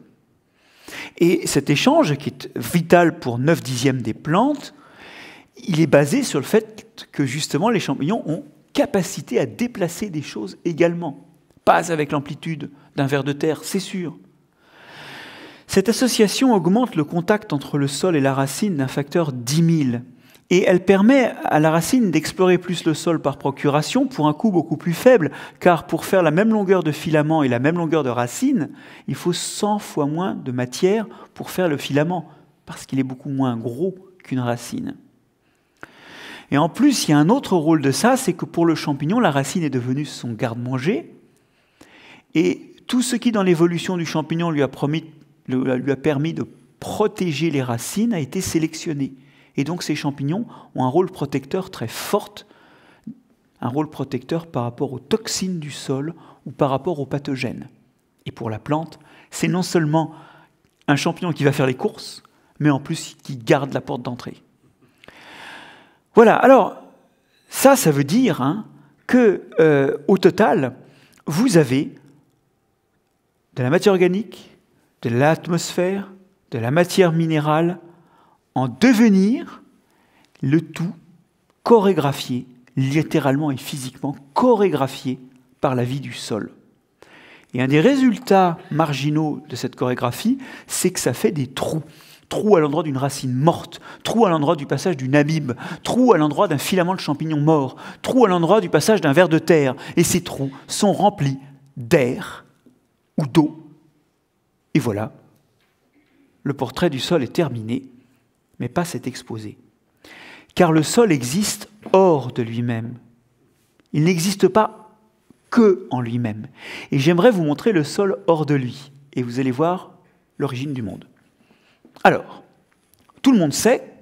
Et cet échange, qui est vital pour 9 dixièmes des plantes, il est basé sur le fait que justement les champignons ont capacité à déplacer des choses également. Pas avec l'amplitude d'un ver de terre, c'est sûr. Cette association augmente le contact entre le sol et la racine d'un facteur 10 000 et elle permet à la racine d'explorer plus le sol par procuration pour un coût beaucoup plus faible, car pour faire la même longueur de filament et la même longueur de racine, il faut 100 fois moins de matière pour faire le filament, parce qu'il est beaucoup moins gros qu'une racine. Et en plus, il y a un autre rôle de ça, c'est que pour le champignon, la racine est devenue son garde-manger, et tout ce qui dans l'évolution du champignon lui a, lui a permis de protéger les racines a été sélectionné. Et donc ces champignons ont un rôle protecteur très fort, un rôle protecteur par rapport aux toxines du sol ou par rapport aux pathogènes. Et pour la plante, c'est non seulement un champignon qui va faire les courses, mais en plus qui garde la porte d'entrée. Voilà, alors ça, ça veut dire hein, que euh, au total, vous avez de la matière organique, de l'atmosphère, de la matière minérale, en devenir le tout chorégraphié, littéralement et physiquement chorégraphié par la vie du sol. Et un des résultats marginaux de cette chorégraphie, c'est que ça fait des trous. Trous à l'endroit d'une racine morte, trous à l'endroit du passage d'une abîme, trous à l'endroit d'un filament de champignon mort, trous à l'endroit du passage d'un ver de terre. Et ces trous sont remplis d'air ou d'eau. Et voilà, le portrait du sol est terminé mais pas cet exposé. Car le sol existe hors de lui-même. Il n'existe pas que en lui-même. Et j'aimerais vous montrer le sol hors de lui, et vous allez voir l'origine du monde. Alors, tout le monde sait,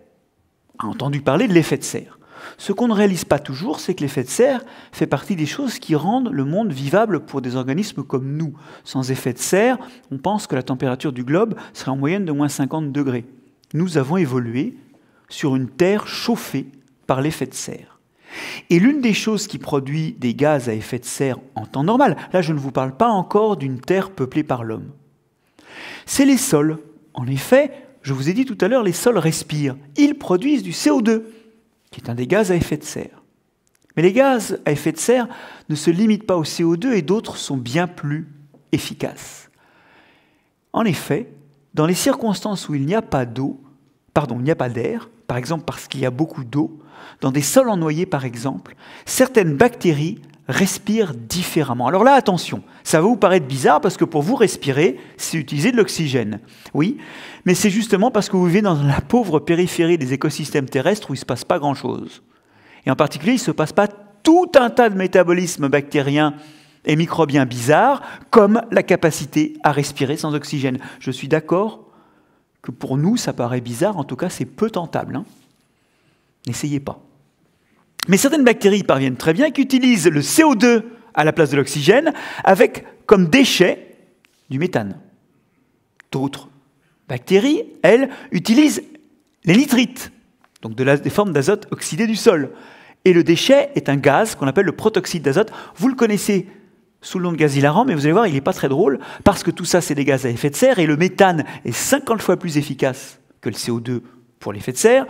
a entendu parler de l'effet de serre. Ce qu'on ne réalise pas toujours, c'est que l'effet de serre fait partie des choses qui rendent le monde vivable pour des organismes comme nous. Sans effet de serre, on pense que la température du globe serait en moyenne de moins 50 degrés nous avons évolué sur une Terre chauffée par l'effet de serre. Et l'une des choses qui produit des gaz à effet de serre en temps normal, là je ne vous parle pas encore d'une Terre peuplée par l'homme, c'est les sols. En effet, je vous ai dit tout à l'heure, les sols respirent. Ils produisent du CO2, qui est un des gaz à effet de serre. Mais les gaz à effet de serre ne se limitent pas au CO2 et d'autres sont bien plus efficaces. En effet, dans les circonstances où il n'y a pas d'eau, pardon, il n'y a pas d'air, par exemple parce qu'il y a beaucoup d'eau, dans des sols en ennoyés par exemple, certaines bactéries respirent différemment. Alors là, attention, ça va vous paraître bizarre parce que pour vous respirer, c'est utiliser de l'oxygène. Oui, mais c'est justement parce que vous vivez dans la pauvre périphérie des écosystèmes terrestres où il ne se passe pas grand-chose. Et en particulier, il ne se passe pas tout un tas de métabolismes bactériens et microbiens bizarres, comme la capacité à respirer sans oxygène. Je suis d'accord que pour nous, ça paraît bizarre, en tout cas, c'est peu tentable. Hein. N'essayez pas. Mais certaines bactéries parviennent très bien, qui utilisent le CO2 à la place de l'oxygène, avec comme déchet du méthane. D'autres bactéries, elles, utilisent les nitrites, donc des formes d'azote oxydées du sol. Et le déchet est un gaz qu'on appelle le protoxyde d'azote. Vous le connaissez sous le nom de gaz hilarant, mais vous allez voir, il n'est pas très drôle, parce que tout ça, c'est des gaz à effet de serre, et le méthane est 50 fois plus efficace que le CO2 pour l'effet de serre,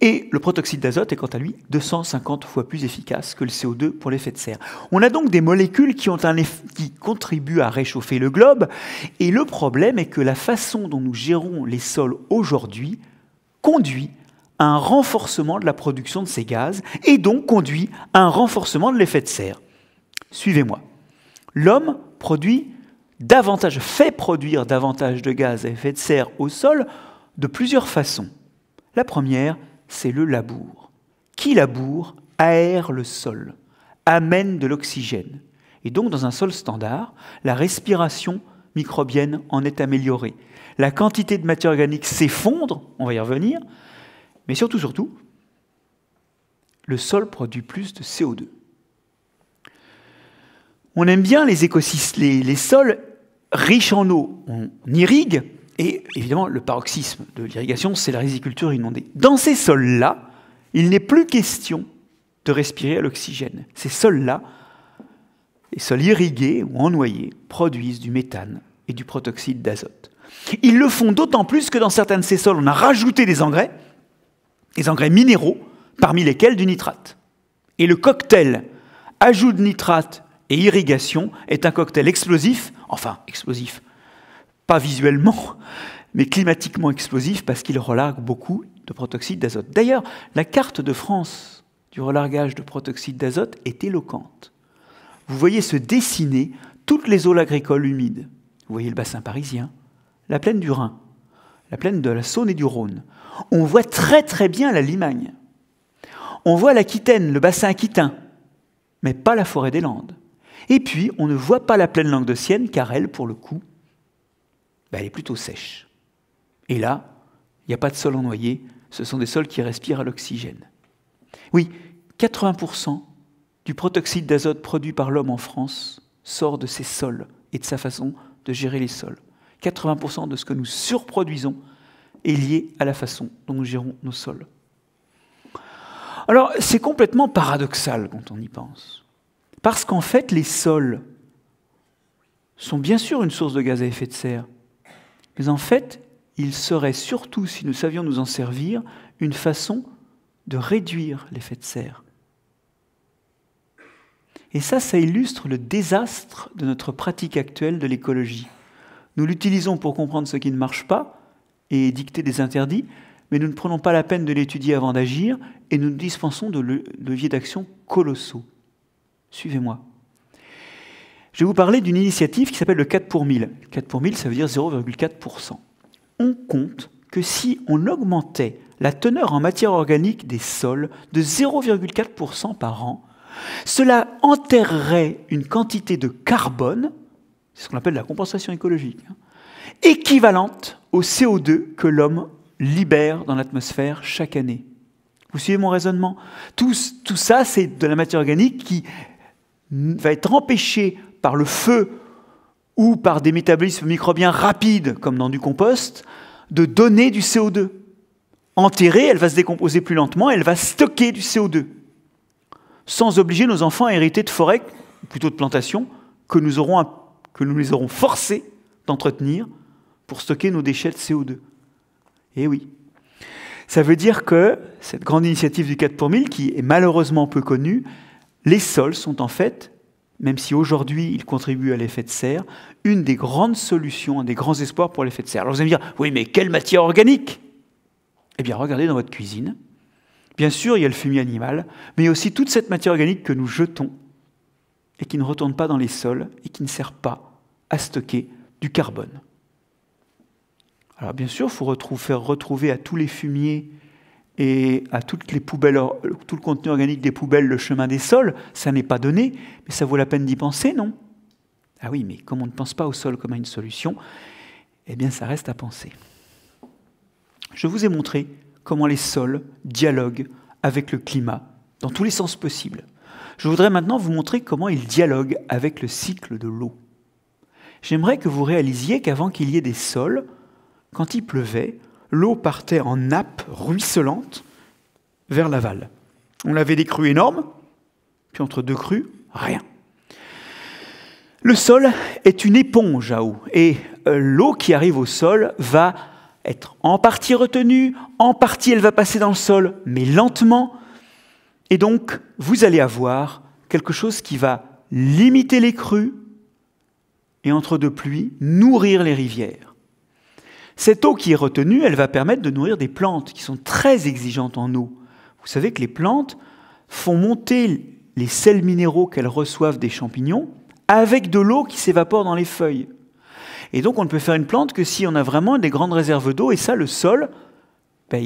et le protoxyde d'azote est quant à lui 250 fois plus efficace que le CO2 pour l'effet de serre. On a donc des molécules qui, qui contribuent à réchauffer le globe, et le problème est que la façon dont nous gérons les sols aujourd'hui conduit à un renforcement de la production de ces gaz, et donc conduit à un renforcement de l'effet de serre. Suivez-moi l'homme produit fait produire davantage de gaz à effet de serre au sol de plusieurs façons. La première, c'est le labour. Qui laboure aère le sol, amène de l'oxygène. Et donc, dans un sol standard, la respiration microbienne en est améliorée. La quantité de matière organique s'effondre, on va y revenir, mais surtout, surtout, le sol produit plus de CO2 on aime bien les écosystèmes, les, sols riches en eau. On irrigue, et évidemment, le paroxysme de l'irrigation, c'est la riziculture inondée. Dans ces sols-là, il n'est plus question de respirer à l'oxygène. Ces sols-là, les sols irrigués ou ennoyés, produisent du méthane et du protoxyde d'azote. Ils le font d'autant plus que dans certains de ces sols, on a rajouté des engrais, des engrais minéraux, parmi lesquels du nitrate. Et le cocktail ajoute de nitrate et irrigation est un cocktail explosif, enfin explosif, pas visuellement, mais climatiquement explosif parce qu'il relargue beaucoup de protoxyde d'azote. D'ailleurs, la carte de France du relargage de protoxyde d'azote est éloquente. Vous voyez se dessiner toutes les zones agricoles humides. Vous voyez le bassin parisien, la plaine du Rhin, la plaine de la Saône et du Rhône. On voit très très bien la Limagne. On voit l'Aquitaine, le bassin aquitain, mais pas la forêt des Landes. Et puis, on ne voit pas la pleine langue de sienne, car elle, pour le coup, bah, elle est plutôt sèche. Et là, il n'y a pas de sol ennoyé, ce sont des sols qui respirent à l'oxygène. Oui, 80% du protoxyde d'azote produit par l'homme en France sort de ses sols et de sa façon de gérer les sols. 80% de ce que nous surproduisons est lié à la façon dont nous gérons nos sols. Alors, c'est complètement paradoxal quand on y pense. Parce qu'en fait, les sols sont bien sûr une source de gaz à effet de serre, mais en fait, ils seraient surtout, si nous savions nous en servir, une façon de réduire l'effet de serre. Et ça, ça illustre le désastre de notre pratique actuelle de l'écologie. Nous l'utilisons pour comprendre ce qui ne marche pas et dicter des interdits, mais nous ne prenons pas la peine de l'étudier avant d'agir et nous nous dispensons de leviers d'action colossaux. Suivez-moi. Je vais vous parler d'une initiative qui s'appelle le 4 pour 1000. 4 pour 1000, ça veut dire 0,4%. On compte que si on augmentait la teneur en matière organique des sols de 0,4% par an, cela enterrerait une quantité de carbone, c'est ce qu'on appelle la compensation écologique, hein, équivalente au CO2 que l'homme libère dans l'atmosphère chaque année. Vous suivez mon raisonnement tout ça, c'est de la matière organique qui Mm. va être empêchée par le feu ou par des métabolismes microbiens rapides, comme dans du compost, de donner du CO2. Enterrée, elle va se décomposer plus lentement, elle va stocker du CO2, sans obliger nos enfants à hériter de forêts, plutôt de plantations, que nous, que nous les aurons forcés d'entretenir pour stocker nos déchets de CO2. Eh oui. Ça veut dire que cette grande initiative du 4 pour 1000, qui est malheureusement peu connue, les sols sont en fait, même si aujourd'hui ils contribuent à l'effet de serre, une des grandes solutions, un des grands espoirs pour l'effet de serre. Alors vous allez me dire, oui, mais quelle matière organique Eh bien, regardez dans votre cuisine. Bien sûr, il y a le fumier animal, mais il y a aussi toute cette matière organique que nous jetons et qui ne retourne pas dans les sols et qui ne sert pas à stocker du carbone. Alors bien sûr, il faut faire retrouver à tous les fumiers et à toutes les poubelles, tout le contenu organique des poubelles, le chemin des sols, ça n'est pas donné, mais ça vaut la peine d'y penser, non Ah oui, mais comme on ne pense pas au sol comme à une solution, eh bien ça reste à penser. Je vous ai montré comment les sols dialoguent avec le climat, dans tous les sens possibles. Je voudrais maintenant vous montrer comment ils dialoguent avec le cycle de l'eau. J'aimerais que vous réalisiez qu'avant qu'il y ait des sols, quand il pleuvait, l'eau partait en nappe ruisselante vers l'aval. On avait des crues énormes, puis entre deux crues, rien. Le sol est une éponge à eau, et euh, l'eau qui arrive au sol va être en partie retenue, en partie elle va passer dans le sol, mais lentement, et donc vous allez avoir quelque chose qui va limiter les crues, et entre deux pluies, nourrir les rivières. Cette eau qui est retenue, elle va permettre de nourrir des plantes qui sont très exigeantes en eau. Vous savez que les plantes font monter les sels minéraux qu'elles reçoivent des champignons avec de l'eau qui s'évapore dans les feuilles. Et donc on ne peut faire une plante que si on a vraiment des grandes réserves d'eau, et ça, le sol, ben,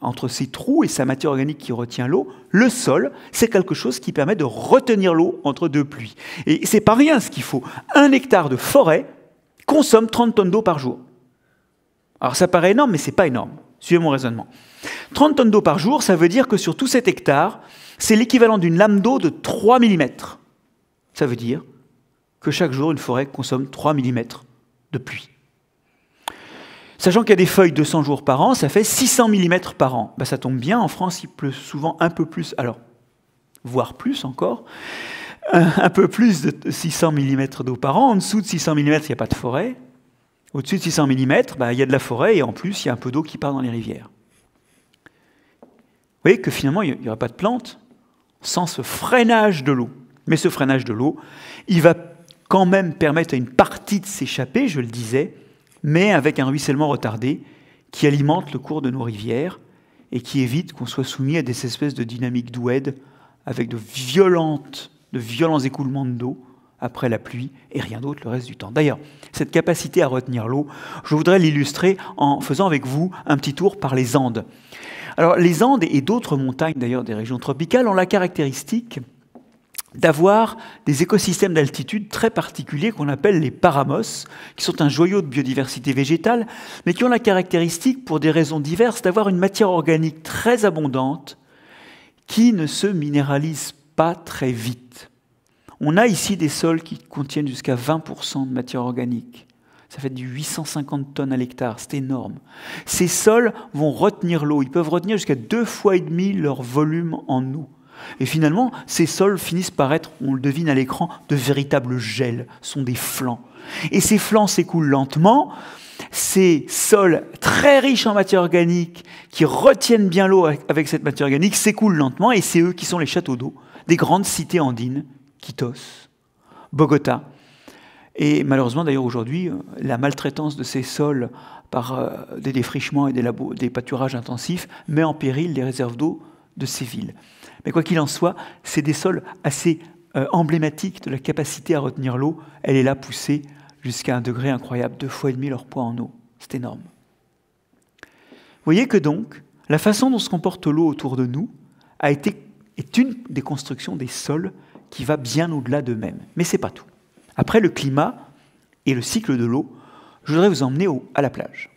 entre ses trous et sa matière organique qui retient l'eau, le sol, c'est quelque chose qui permet de retenir l'eau entre deux pluies. Et c'est pas rien ce qu'il faut. Un hectare de forêt consomme 30 tonnes d'eau par jour. Alors ça paraît énorme, mais ce n'est pas énorme. Suivez mon raisonnement. 30 tonnes d'eau par jour, ça veut dire que sur tout cet hectare, c'est l'équivalent d'une lame d'eau de 3 mm. Ça veut dire que chaque jour, une forêt consomme 3 mm de pluie. Sachant qu'il y a des feuilles 200 jours par an, ça fait 600 mm par an. Bah, ça tombe bien, en France, il pleut souvent un peu plus, alors, voire plus encore, euh, un peu plus de 600 mm d'eau par an. En dessous de 600 mm, il n'y a pas de forêt. Au-dessus de 600 mm, bah, il y a de la forêt et en plus, il y a un peu d'eau qui part dans les rivières. Vous voyez que finalement, il n'y aura pas de plantes sans ce freinage de l'eau. Mais ce freinage de l'eau, il va quand même permettre à une partie de s'échapper, je le disais, mais avec un ruissellement retardé qui alimente le cours de nos rivières et qui évite qu'on soit soumis à des espèces de dynamiques d'oued avec de, violentes, de violents écoulements d'eau après la pluie et rien d'autre le reste du temps. D'ailleurs, cette capacité à retenir l'eau, je voudrais l'illustrer en faisant avec vous un petit tour par les Andes. Alors, les Andes et d'autres montagnes d'ailleurs des régions tropicales ont la caractéristique d'avoir des écosystèmes d'altitude très particuliers qu'on appelle les paramos, qui sont un joyau de biodiversité végétale, mais qui ont la caractéristique, pour des raisons diverses, d'avoir une matière organique très abondante qui ne se minéralise pas très vite. On a ici des sols qui contiennent jusqu'à 20% de matière organique. Ça fait du 850 tonnes à l'hectare, c'est énorme. Ces sols vont retenir l'eau, ils peuvent retenir jusqu'à deux fois et demi leur volume en eau. Et finalement, ces sols finissent par être, on le devine à l'écran, de véritables gels, sont des flancs. Et ces flancs s'écoulent lentement. Ces sols très riches en matière organique, qui retiennent bien l'eau avec cette matière organique, s'écoulent lentement et c'est eux qui sont les châteaux d'eau des grandes cités andines Quitos, Bogota. Et malheureusement, d'ailleurs, aujourd'hui, la maltraitance de ces sols par euh, des défrichements et des, des, pâturages intensifs met en péril les réserves d'eau de ces villes. Mais quoi qu'il en soit, c'est des sols assez euh, emblématiques de la capacité à retenir l'eau. Elle est là poussée jusqu'à un degré incroyable, deux fois et demi leur poids en eau. C'est énorme. Vous voyez que donc, la façon dont se comporte l'eau autour de nous a été, est une des constructions des sols qui va bien au-delà d'eux-mêmes. Mais ce n'est pas tout. Après le climat et le cycle de l'eau, je voudrais vous emmener à la plage.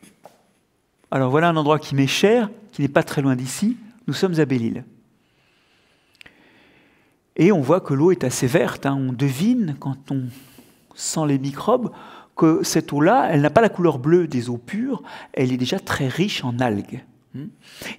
Alors voilà un endroit qui m'est cher, qui n'est pas très loin d'ici. Nous sommes à Belle-Île. Et on voit que l'eau est assez verte. Hein. On devine, quand on sent les microbes, que cette eau-là, elle n'a pas la couleur bleue des eaux pures, elle est déjà très riche en algues. Hmm.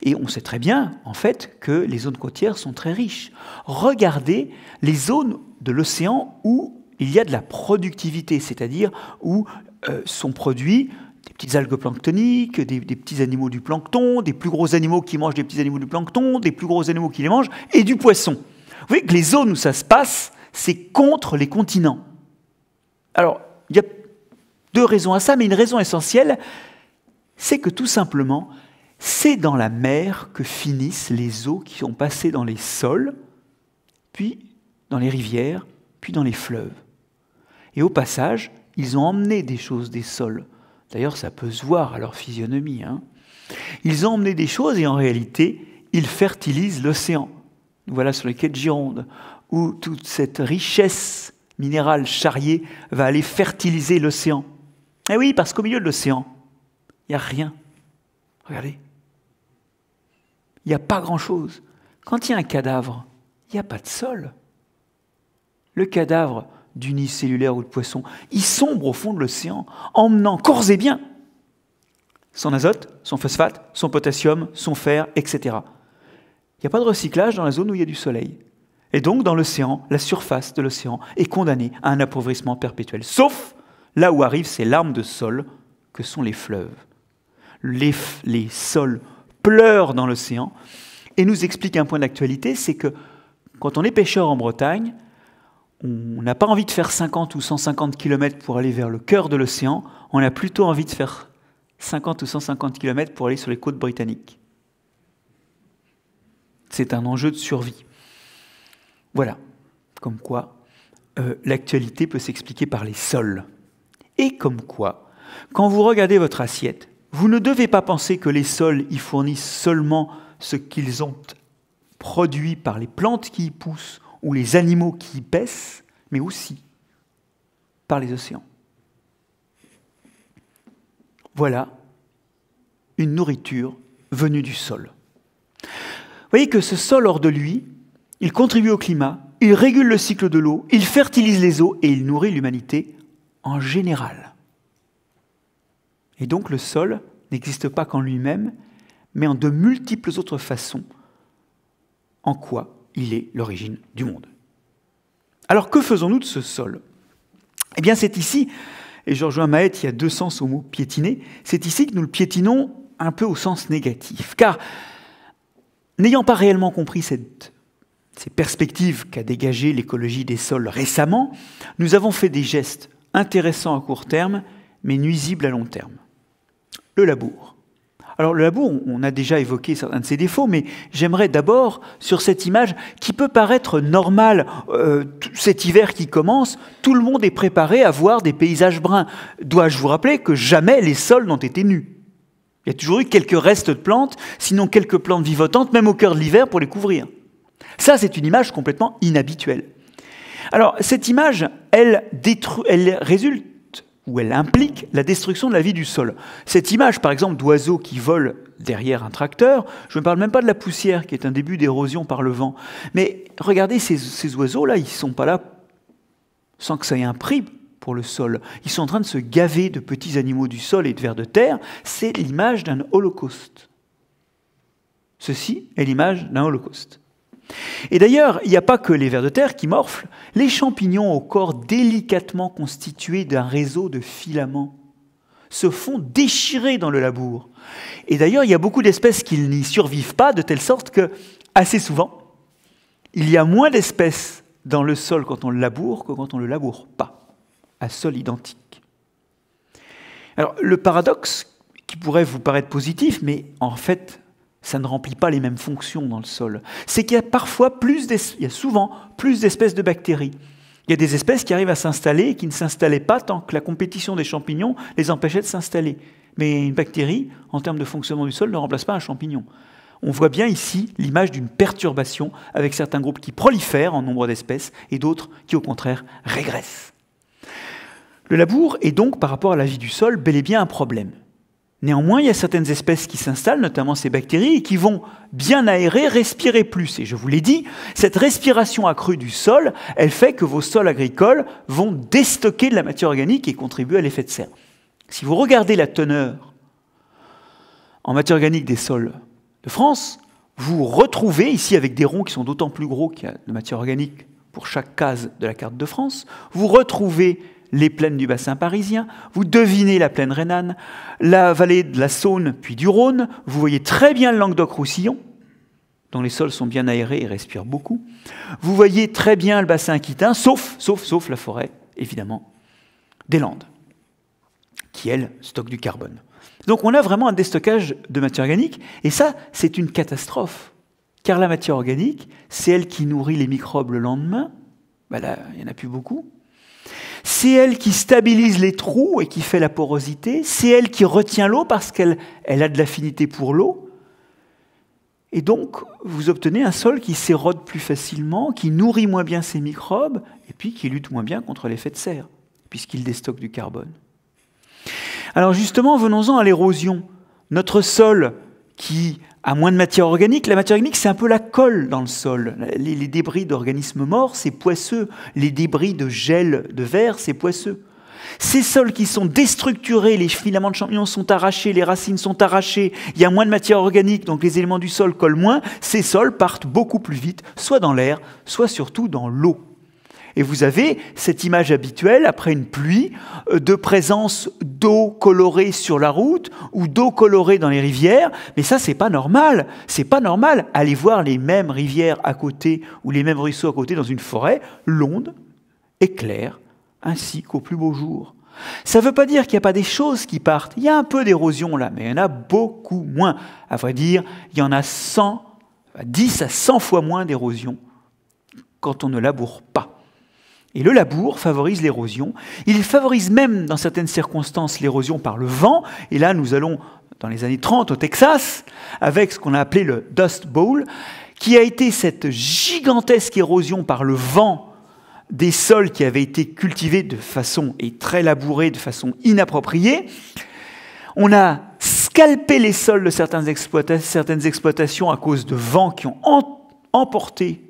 Et on sait très bien, en fait, que les zones côtières sont très riches. Regardez les zones de l'océan où il y a de la productivité, c'est-à-dire où euh, sont produits des petites algues planctoniques, des, des, petits animaux du plancton, des plus gros animaux qui mangent des petits animaux du plancton, des plus gros animaux qui les mangent, et du poisson. Vous voyez que les zones où ça se passe, c'est contre les continents. Alors, il y a deux raisons à ça, mais une raison essentielle, c'est que tout simplement, c'est dans la mer que finissent les eaux qui sont passé dans les sols, puis dans les rivières, puis dans les fleuves. Et au passage, ils ont emmené des choses des sols. D'ailleurs, ça peut se voir à leur physionomie. Hein. Ils ont emmené des choses et en réalité, ils fertilisent l'océan. Voilà sur les quais de Gironde, où toute cette richesse minérale charriée va aller fertiliser l'océan. Eh oui, parce qu'au milieu de l'océan, il n'y a rien. Regardez il n'y a pas grand-chose. Quand il y a un cadavre, il n'y a pas de sol. Le cadavre d'une cellulaire ou de poisson, il sombre au fond de l'océan, emmenant corps et bien son azote, son phosphate, son potassium, son fer, etc. Il n'y a pas de recyclage dans la zone où il y a du soleil. Et donc, dans l'océan, la surface de l'océan est condamnée à un appauvrissement perpétuel, sauf là où arrivent ces larmes de sol que sont les fleuves. les sols pleure dans l'océan et nous explique un point d'actualité, c'est que quand on est pêcheur en Bretagne, on n'a pas envie de faire 50 ou 150 km pour aller vers le cœur de l'océan, on a plutôt envie de faire 50 ou 150 km pour aller sur les côtes britanniques. C'est un enjeu de survie. Voilà, comme quoi euh, l'actualité peut s'expliquer par les sols. Et comme quoi, quand vous regardez votre assiette, vous ne devez pas penser que les sols y fournissent seulement ce qu'ils ont produit par les plantes qui y poussent ou les animaux qui y paissent, mais aussi par les océans. Voilà une nourriture venue du sol. Vous voyez que ce sol hors de lui, il contribue au climat, il régule le cycle de l'eau, il fertilise les eaux et il nourrit l'humanité en général. Et donc le sol n'existe pas qu'en lui-même, mais en de multiples autres façons, en quoi il est l'origine du monde. Alors que faisons-nous de ce sol Eh bien c'est ici, et je rejoins Maët, il y a deux sens au mot piétiner, c'est ici que nous le piétinons un peu au sens négatif, car n'ayant pas réellement compris ces perspectives qu'a dégagées l'écologie des sols récemment, nous avons fait des gestes intéressants à court terme, mais nuisibles à long terme le labour. Alors le labour, on a déjà évoqué certains de ses défauts, mais j'aimerais d'abord, sur cette image qui peut paraître normale, euh, cet hiver qui commence, tout le monde est préparé à voir des paysages bruns. Dois-je vous rappeler que jamais les sols n'ont été nus Il y a toujours eu quelques restes de plantes, sinon quelques plantes vivotantes, même au cœur de l'hiver, pour les couvrir. Ça, c'est une image complètement inhabituelle. Alors cette image, elle, elle résulte où elle implique la destruction de la vie du sol. Cette image, par exemple, d'oiseaux qui volent derrière un tracteur, je ne parle même pas de la poussière, qui est un début d'érosion par le vent. Mais regardez, ces, ces oiseaux-là, ils ne sont pas là sans que ça ait un prix pour le sol. Ils sont en train de se gaver de petits animaux du sol et de vers de terre. C'est l'image d'un holocauste. Ceci est l'image d'un holocauste. Et d'ailleurs, il n'y a pas que les vers de terre qui morflent, les champignons au corps délicatement constitué d'un réseau de filaments se font déchirer dans le labour. Et d'ailleurs, il y a beaucoup d'espèces qui n'y survivent pas, de telle sorte que, assez souvent, il y a moins d'espèces dans le sol quand on le laboure que quand on ne le laboure pas, à sol identique. Alors, le paradoxe, qui pourrait vous paraître positif, mais en fait, ça ne remplit pas les mêmes fonctions dans le sol. C'est qu'il y a parfois plus, souvent plus d'espèces de bactéries. Il y a des espèces qui arrivent à s'installer et qui ne s'installaient pas tant que la compétition des champignons les empêchait de s'installer. Mais une bactérie, en termes de fonctionnement du sol, ne remplace pas un champignon. On voit bien ici l'image d'une perturbation avec certains groupes qui prolifèrent en nombre d'espèces et d'autres qui au contraire régressent. Le labour est donc par rapport à la vie du sol bel et bien un problème. Néanmoins, il y a certaines espèces qui s'installent, notamment ces bactéries, et qui vont bien aérer, respirer plus. Et je vous l'ai dit, cette respiration accrue du sol, elle fait que vos sols agricoles vont déstocker de la matière organique et contribuer à l'effet de serre. Si vous regardez la teneur en matière organique des sols de France, vous retrouvez ici avec des ronds qui sont d'autant plus gros qu'il y a de matière organique pour chaque case de la carte de France, vous retrouvez les plaines du bassin parisien, vous devinez la plaine rhénane, la vallée de la Saône puis du Rhône, vous voyez très bien le Languedoc-Roussillon, dont les sols sont bien aérés et respirent beaucoup. Vous voyez très bien le bassin aquitain, sauf, sauf, sauf la forêt, évidemment, des Landes, qui, elles, stockent du carbone. Donc on a vraiment un déstockage de matière organique, et ça, c'est une catastrophe. Car la matière organique, c'est elle qui nourrit les microbes le lendemain. Bah il n'y en a plus beaucoup. C'est elle qui stabilise les trous et qui fait la porosité. C'est elle qui retient l'eau parce qu'elle a de l'affinité pour l'eau. Et donc, vous obtenez un sol qui s'érode plus facilement, qui nourrit moins bien ses microbes, et puis qui lutte moins bien contre l'effet de serre, puisqu'il déstocke du carbone. Alors justement, venons-en à l'érosion. Notre sol qui à moins de matière organique. La matière organique, c'est un peu la colle dans le sol. Les, débris d'organismes morts, c'est poisseux. Les débris de gel de verre, c'est poisseux. Ces sols qui sont déstructurés, les filaments de champignons sont arrachés, les racines sont arrachées, il y a moins de matière organique, donc les éléments du sol collent moins, ces sols partent beaucoup plus vite, soit dans l'air, soit surtout dans l'eau. Et vous avez cette image habituelle, après une pluie, euh, de présence d'eau colorée sur la route ou d'eau colorée dans les rivières. Mais ça, c'est pas normal. C'est pas normal. Allez voir les mêmes rivières à côté ou les mêmes ruisseaux à côté dans une forêt. L'onde est claire, ainsi qu'au plus beau jour. Ça ne veut pas dire qu'il n'y a pas des choses qui partent. Il y a un peu d'érosion là, mais il y en a beaucoup moins. À vrai dire, il y en a 10 à 100 fois moins d'érosion quand on ne laboure pas. Et le labour favorise l'érosion. Il favorise même, dans certaines circonstances, l'érosion par le vent. Et là, nous allons, dans les années 30, au Texas, avec ce qu'on a appelé le Dust Bowl, qui a été cette gigantesque érosion par le vent des sols qui avaient été cultivés de façon et très labourés, de façon inappropriée. On a scalpé les sols de certaines, exploitations à cause de vents qui ont emporté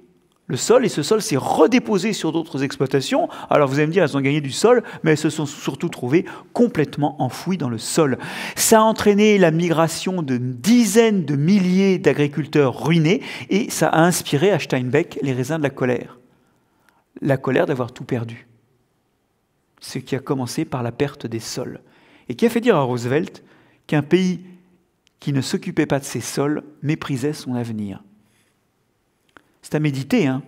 le sol et ce sol s'est redéposé sur d'autres exploitations. Alors vous allez me dire, elles ont gagné du sol, mais elles se sont surtout trouvées complètement enfouies dans le sol. Ça a entraîné la migration de dizaines de milliers d'agriculteurs ruinés et ça a inspiré à Steinbeck les raisins de la colère. La colère d'avoir tout perdu. Ce qui a commencé par la perte des sols et qui a fait dire à Roosevelt qu'un pays qui ne s'occupait pas de ses sols méprisait son avenir. C'est à méditer. Hein.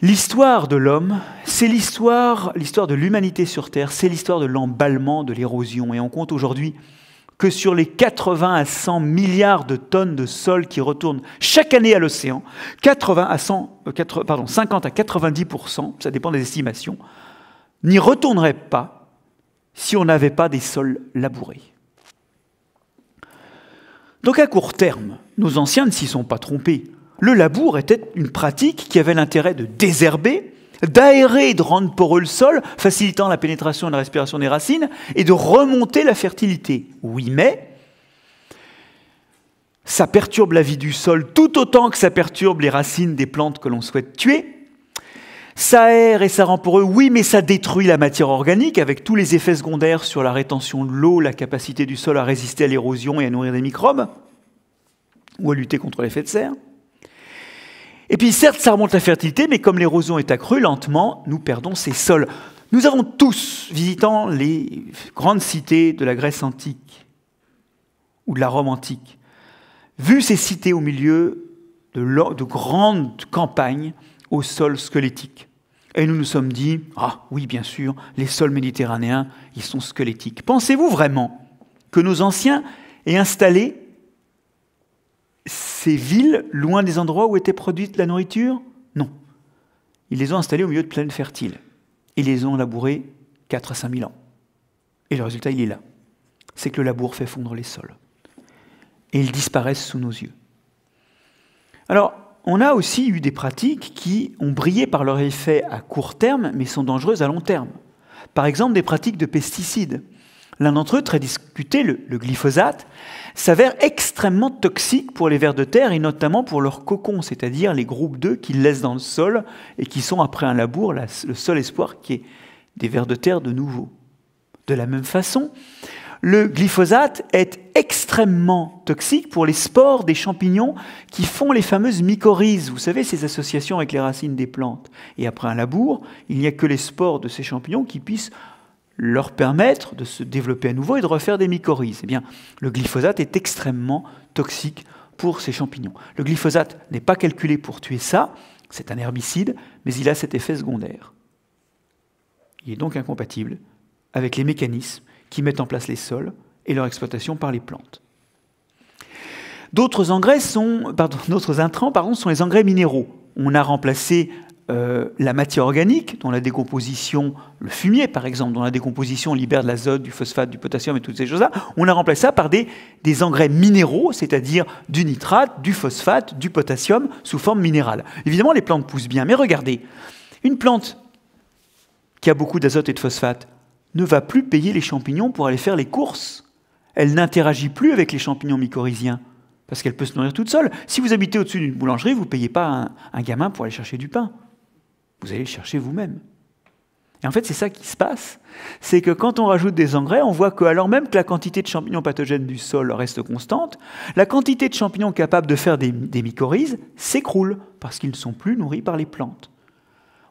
L'histoire de l'homme, c'est l'histoire, l'histoire de l'humanité sur Terre, c'est l'histoire de l'emballement, de l'érosion. Et on compte aujourd'hui que sur les 80 à 100 milliards de tonnes de sol qui retournent chaque année à l'océan, 50 à 90 euh, ça dépend des estimations, n'y retourneraient pas si on n'avait pas des sols labourés. Donc à court terme, nos anciens ne s'y sont pas trompés le labour était une pratique qui avait l'intérêt de désherber, d'aérer et de rendre poreux le sol, facilitant la pénétration et la respiration des racines, et de remonter la fertilité. Oui, mais ça perturbe la vie du sol tout autant que ça perturbe les racines des plantes que l'on souhaite tuer. Ça aère et ça rend poreux, oui, mais ça détruit la matière organique avec tous les effets secondaires sur la rétention de l'eau, la capacité du sol à résister à l'érosion et à nourrir des microbes, ou à lutter contre l'effet de serre. Et puis certes, ça remonte la fertilité, mais comme l'érosion est accrue lentement, nous perdons ces sols. Nous avons tous, visitant les grandes cités de la Grèce antique ou de la Rome antique, vu ces cités au milieu de, de grandes campagnes au sol squelettique. Et nous nous sommes dit, ah oui, bien sûr, les sols méditerranéens, ils sont squelettiques. Pensez-vous vraiment que nos anciens aient installé ces villes loin des endroits où était produite la nourriture Non. Ils les ont installées au milieu de plaines fertiles. Ils les ont labourées 4 à 5 000 ans. Et le résultat, il est là. C'est que le labour fait fondre les sols. Et ils disparaissent sous nos yeux. Alors, on a aussi eu des pratiques qui ont brillé par leur effet à court terme, mais sont dangereuses à long terme. Par exemple, des pratiques de pesticides. L'un d'entre eux, très discuté, le, glyphosate, s'avère extrêmement toxique pour les vers de terre et notamment pour leurs cocons, c'est-à-dire les groupes d'œufs qu'ils laissent dans le sol et qui sont, après un labour, le seul espoir qui est des vers de terre de nouveau. De la même façon, le glyphosate est extrêmement toxique pour les spores des champignons qui font les fameuses mycorhizes, vous savez, ces associations avec les racines des plantes. Et après un labour, il n'y a que les spores de ces champignons qui puissent leur permettre de se développer à nouveau et de refaire des mycorhizes. Eh bien, le glyphosate est extrêmement toxique pour ces champignons. Le glyphosate n'est pas calculé pour tuer ça, c'est un herbicide, mais il a cet effet secondaire. Il est donc incompatible avec les mécanismes qui mettent en place les sols et leur exploitation par les plantes. D'autres engrais sont, pardon, intrants, pardon, sont les engrais minéraux. On a remplacé euh, la matière organique, dont la décomposition, le fumier par exemple, dont la décomposition libère de l'azote, du phosphate, du potassium et toutes ces choses-là, on a remplacé ça par des, engrais minéraux, c'est-à-dire du nitrate, du phosphate, du potassium sous forme minérale. Évidemment, les plantes poussent bien, mais regardez, une plante qui a beaucoup d'azote et de phosphate ne va plus payer les champignons pour aller faire les courses. Elle n'interagit plus avec les champignons mycorhiziens parce qu'elle peut se nourrir toute seule. Si vous habitez au-dessus d'une boulangerie, vous ne payez pas un gamin pour aller chercher du pain. Vous allez le chercher vous-même. Et en fait, c'est ça qui se passe. C'est que quand on rajoute des engrais, on voit que, alors même que la quantité de champignons pathogènes du sol reste constante, la quantité de champignons capables de faire des, mycorhizes s'écroule parce qu'ils ne sont plus nourris par les plantes.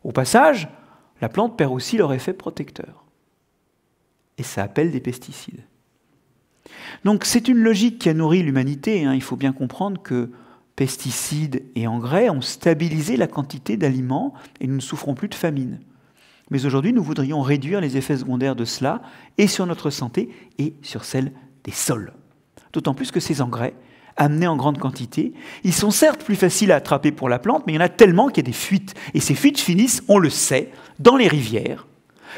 Au passage, la plante perd aussi leur effet protecteur. Et ça appelle des pesticides. Donc c'est une logique qui a nourri l'humanité. Hein. Il faut bien comprendre que pesticides et engrais ont stabilisé la quantité d'aliments et nous ne souffrons plus de famine. Mais aujourd'hui, nous voudrions réduire les effets secondaires de cela et sur notre santé et sur celle des sols. D'autant plus que ces engrais, amenés en grande quantité, ils sont certes plus faciles à attraper pour la plante, mais il y en a tellement qu'il y a des fuites. Et ces fuites finissent, on le sait, dans les rivières,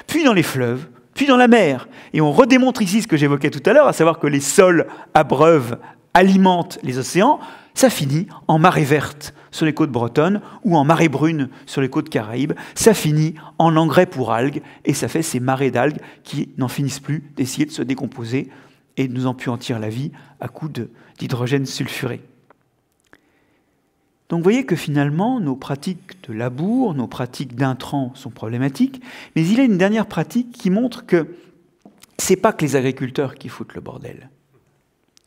puis dans les fleuves, puis dans la mer. Et on redémontre ici ce que j'évoquais tout à l'heure, à savoir que les sols abreuvent, alimentent les océans, ça finit en marée verte sur les côtes bretonnes ou en marée brune sur les côtes caraïbes. Ça finit en engrais pour algues et ça fait ces marées d'algues qui n'en finissent plus d'essayer de se décomposer et de nous empuantir la vie à coups d'hydrogène sulfuré. Donc vous voyez que finalement, nos pratiques de labour, nos pratiques d'intrants sont problématiques, mais il y a une dernière pratique qui montre que ce n'est pas que les agriculteurs qui foutent le bordel.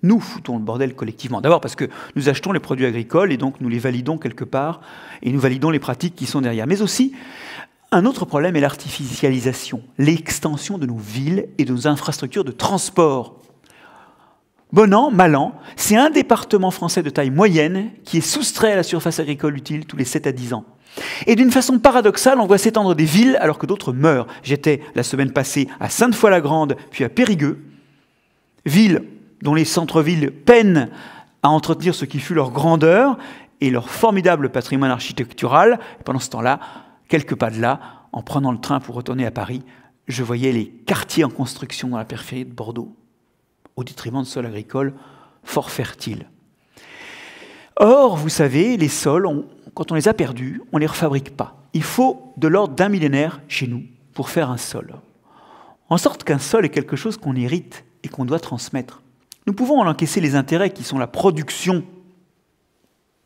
Nous foutons le bordel collectivement. D'abord parce que nous achetons les produits agricoles et donc nous les validons quelque part et nous validons les pratiques qui sont derrière. Mais aussi, un autre problème est l'artificialisation, l'extension de nos villes et de nos infrastructures de transport. Bonan, Malan, c'est un département français de taille moyenne qui est soustrait à la surface agricole utile tous les 7 à 10 ans. Et d'une façon paradoxale, on voit s'étendre des villes alors que d'autres meurent. J'étais la semaine passée à Sainte-Foy-la-Grande, puis à Périgueux, Ville dont les centres-villes peinent à entretenir ce qui fut leur grandeur et leur formidable patrimoine architectural. pendant ce temps-là, quelques pas de là, en prenant le train pour retourner à Paris, je voyais les quartiers en construction dans la périphérie de Bordeaux, au détriment de sols agricoles fort fertiles. Or, vous savez, les sols, quand on les a perdus, on ne les refabrique pas. Il faut de l'ordre d'un millénaire chez nous pour faire un sol. En sorte qu'un sol est quelque chose qu'on hérite et qu'on doit transmettre. Nous pouvons en encaisser les intérêts qui sont la production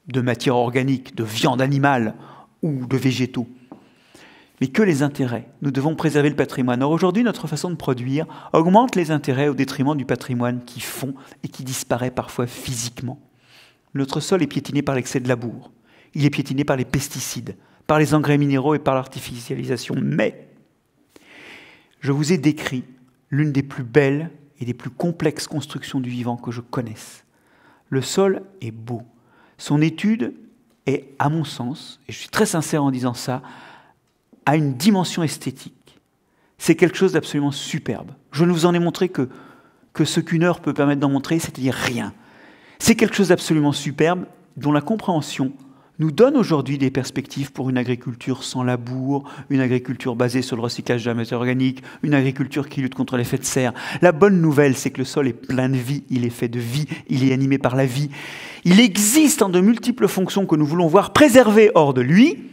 de matière organique, de viande animale ou de végétaux. Mais que les intérêts. Nous devons préserver le patrimoine. Or, aujourd'hui, notre façon de produire augmente les intérêts au détriment du patrimoine qui fond et qui disparaît parfois physiquement. Notre sol est piétiné par l'excès de labour. Il est piétiné par les pesticides, par les engrais minéraux et par l'artificialisation. Mais je vous ai décrit l'une des plus belles et des plus complexes constructions du vivant que je connaisse. Le sol est beau. Son étude est, à mon sens, et je suis très sincère en disant ça, à une dimension esthétique. C'est quelque chose d'absolument superbe. Je ne vous en ai montré que, que ce qu'une heure peut permettre d'en montrer, c'est-à-dire rien. C'est quelque chose d'absolument superbe dont la compréhension nous donne aujourd'hui des perspectives pour une agriculture sans labour, une agriculture basée sur le recyclage de la matière organique, une agriculture qui lutte contre l'effet de serre. La bonne nouvelle, c'est que le sol est plein de vie, il est fait de vie, il est animé par la vie. Il existe en de multiples fonctions que nous voulons voir préservées hors de lui,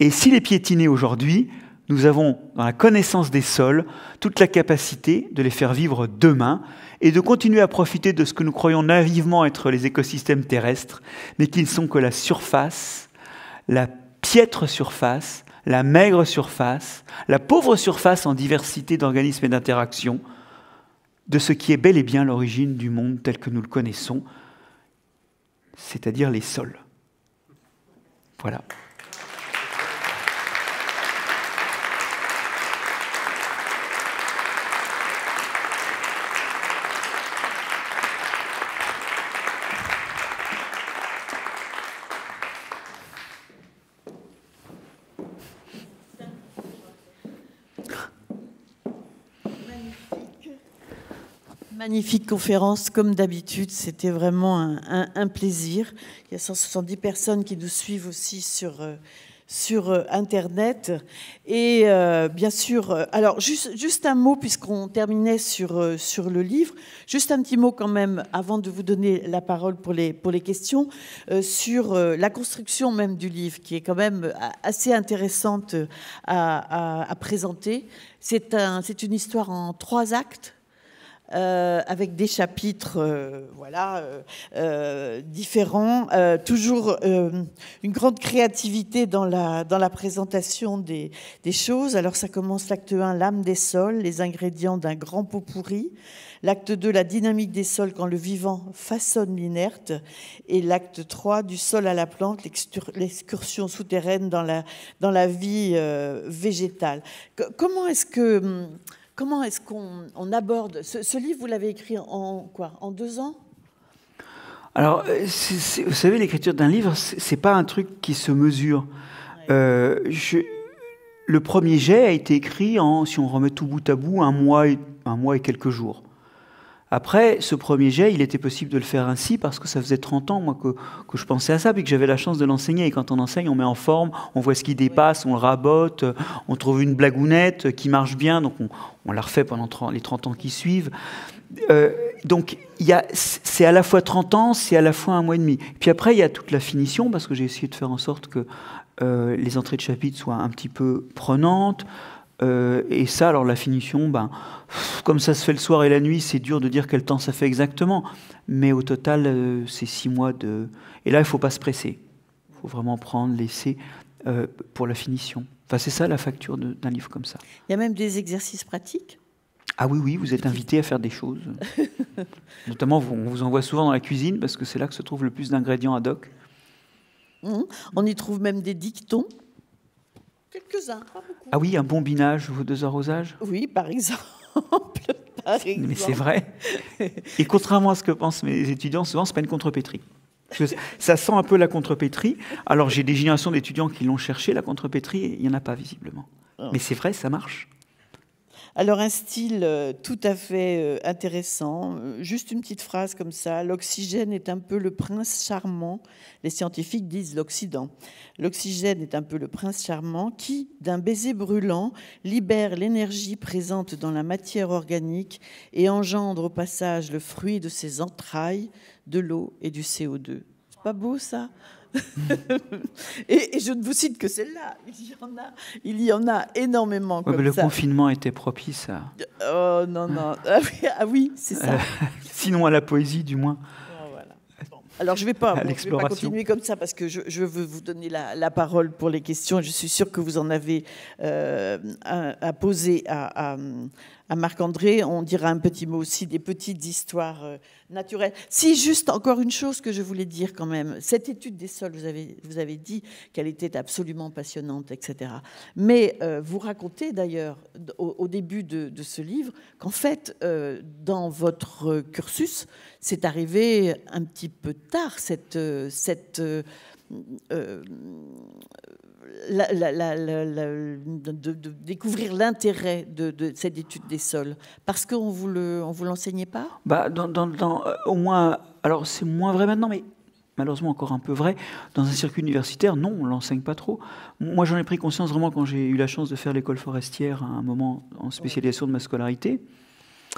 et s'il est piétiné aujourd'hui, nous avons, dans la connaissance des sols, toute la capacité de les faire vivre demain et de continuer à profiter de ce que nous croyons naïvement être les écosystèmes terrestres, mais qui ne sont que la surface, la piètre surface, la maigre surface, la pauvre surface en diversité d'organismes et d'interactions de ce qui est bel et bien l'origine du monde tel que nous le connaissons, c'est-à-dire les sols. Voilà.
Magnifique conférence, comme d'habitude, c'était vraiment un, plaisir. Il y a 170 personnes qui nous suivent aussi sur, euh, sur euh, Internet. Et euh, bien sûr, alors juste, juste un mot, puisqu'on terminait sur, sur le livre, juste un petit mot quand même, avant de vous donner la parole pour les, pour les questions, sur la construction même du livre, qui est quand même assez intéressante à, à, présenter. C'est un, une histoire en trois actes euh, avec des chapitres euh, voilà, euh, euh différents, euh, toujours une grande créativité dans la, dans la présentation des, des choses. Alors ça commence l'acte 1, l'âme des sols, les ingrédients d'un grand pot pourri. L'acte 2, la dynamique des sols quand le vivant façonne l'inerte. Et l'acte 3, du sol à la plante, l'excursion souterraine dans la, dans la vie végétale. comment est-ce que... Hum, Comment est-ce qu'on aborde ce, livre Vous l'avez écrit en quoi En deux ans
Alors, euh, vous savez, l'écriture d'un livre, c'est pas un truc qui se mesure. Euh, le premier jet a été écrit en, si on remet tout bout à bout, un mois un mois et quelques jours. Après, ce premier jet, il était possible de le faire ainsi parce que ça faisait 30 ans, moi, que, je pensais à ça, et que j'avais la chance de l'enseigner. Et quand on enseigne, on met en forme, on voit ce qui dépasse, on le rabote, euh, on trouve une blagounette euh, qui marche bien, donc on, la refait pendant les 30 ans qui suivent. Euh, donc c'est à la fois 30 ans, c'est à la fois un mois et demi. Puis après, il y a toute la finition, parce que j'ai essayé de faire en sorte que les entrées de chapitre soient un petit peu prenantes. Euh, et ça, alors la finition, ben, comme ça se fait le soir et la nuit, c'est dur de dire quel temps ça fait exactement. Mais au total, euh, c'est six mois de. Et là, il faut pas se presser. Il faut vraiment prendre, laisser euh, pour la finition. Enfin, c'est ça la facture d'un livre comme ça.
Il y a même des exercices pratiques.
Ah oui, oui, vous êtes invité à faire des choses. Notamment, on vous envoie souvent dans la cuisine parce que c'est là que se trouve le plus d'ingrédients ad hoc.
Mmh. On y trouve même des dictons. Quelques-uns,
Ah oui, un binage, ou deux arrosages
Oui, par exemple. Mais c'est vrai.
Et contrairement à ce que pensent mes étudiants, souvent, ce n'est pas une contrepétrie. Ça sent un peu la contrepétrie. Alors, j'ai des générations d'étudiants qui l'ont cherché, la contrepétrie, et il n'y en a pas, visiblement. Ah. Mais c'est vrai, ça marche.
Alors un style euh, tout à fait euh, intéressant, euh, juste une petite phrase comme ça, l'oxygène est un peu le prince charmant, les scientifiques disent l'Occident, l'oxygène est un peu le prince charmant qui, d'un baiser brûlant, libère l'énergie présente dans la matière organique et engendre au passage le fruit de ses entrailles, de l'eau et du CO2. C'est pas beau ça et, je ne vous cite que celle-là. Il y en a, il y en a énormément. comme le confinement
était propice à.
Oh non, non. Ah, ah oui, c'est ça.
sinon à la poésie, du moins.
Oh, Alors je ne vais, pas continuer comme ça parce que je, veux vous donner la, parole pour les questions. Je suis sûre que vous en avez euh, à, poser à à Marc-André, on dira un petit mot aussi des petites histoires euh, naturelles. Si, juste encore une chose que je voulais dire quand même. Cette étude des sols, vous avez, vous avez dit qu'elle était absolument passionnante, etc. Mais euh, vous racontez d'ailleurs au, début de, ce livre qu'en fait, euh, dans votre cursus, c'est arrivé un petit peu tard cette... cette la, de, découvrir l'intérêt de, cette étude des sols Parce qu'on vous vous l'enseignait pas
bah, euh, Au moins, alors c'est moins vrai maintenant, mais malheureusement encore un peu vrai, dans un circuit universitaire, non, on l'enseigne pas trop. Moi, j'en ai pris conscience vraiment quand j'ai eu la chance de faire l'école forestière à un moment en spécialisation de ma scolarité.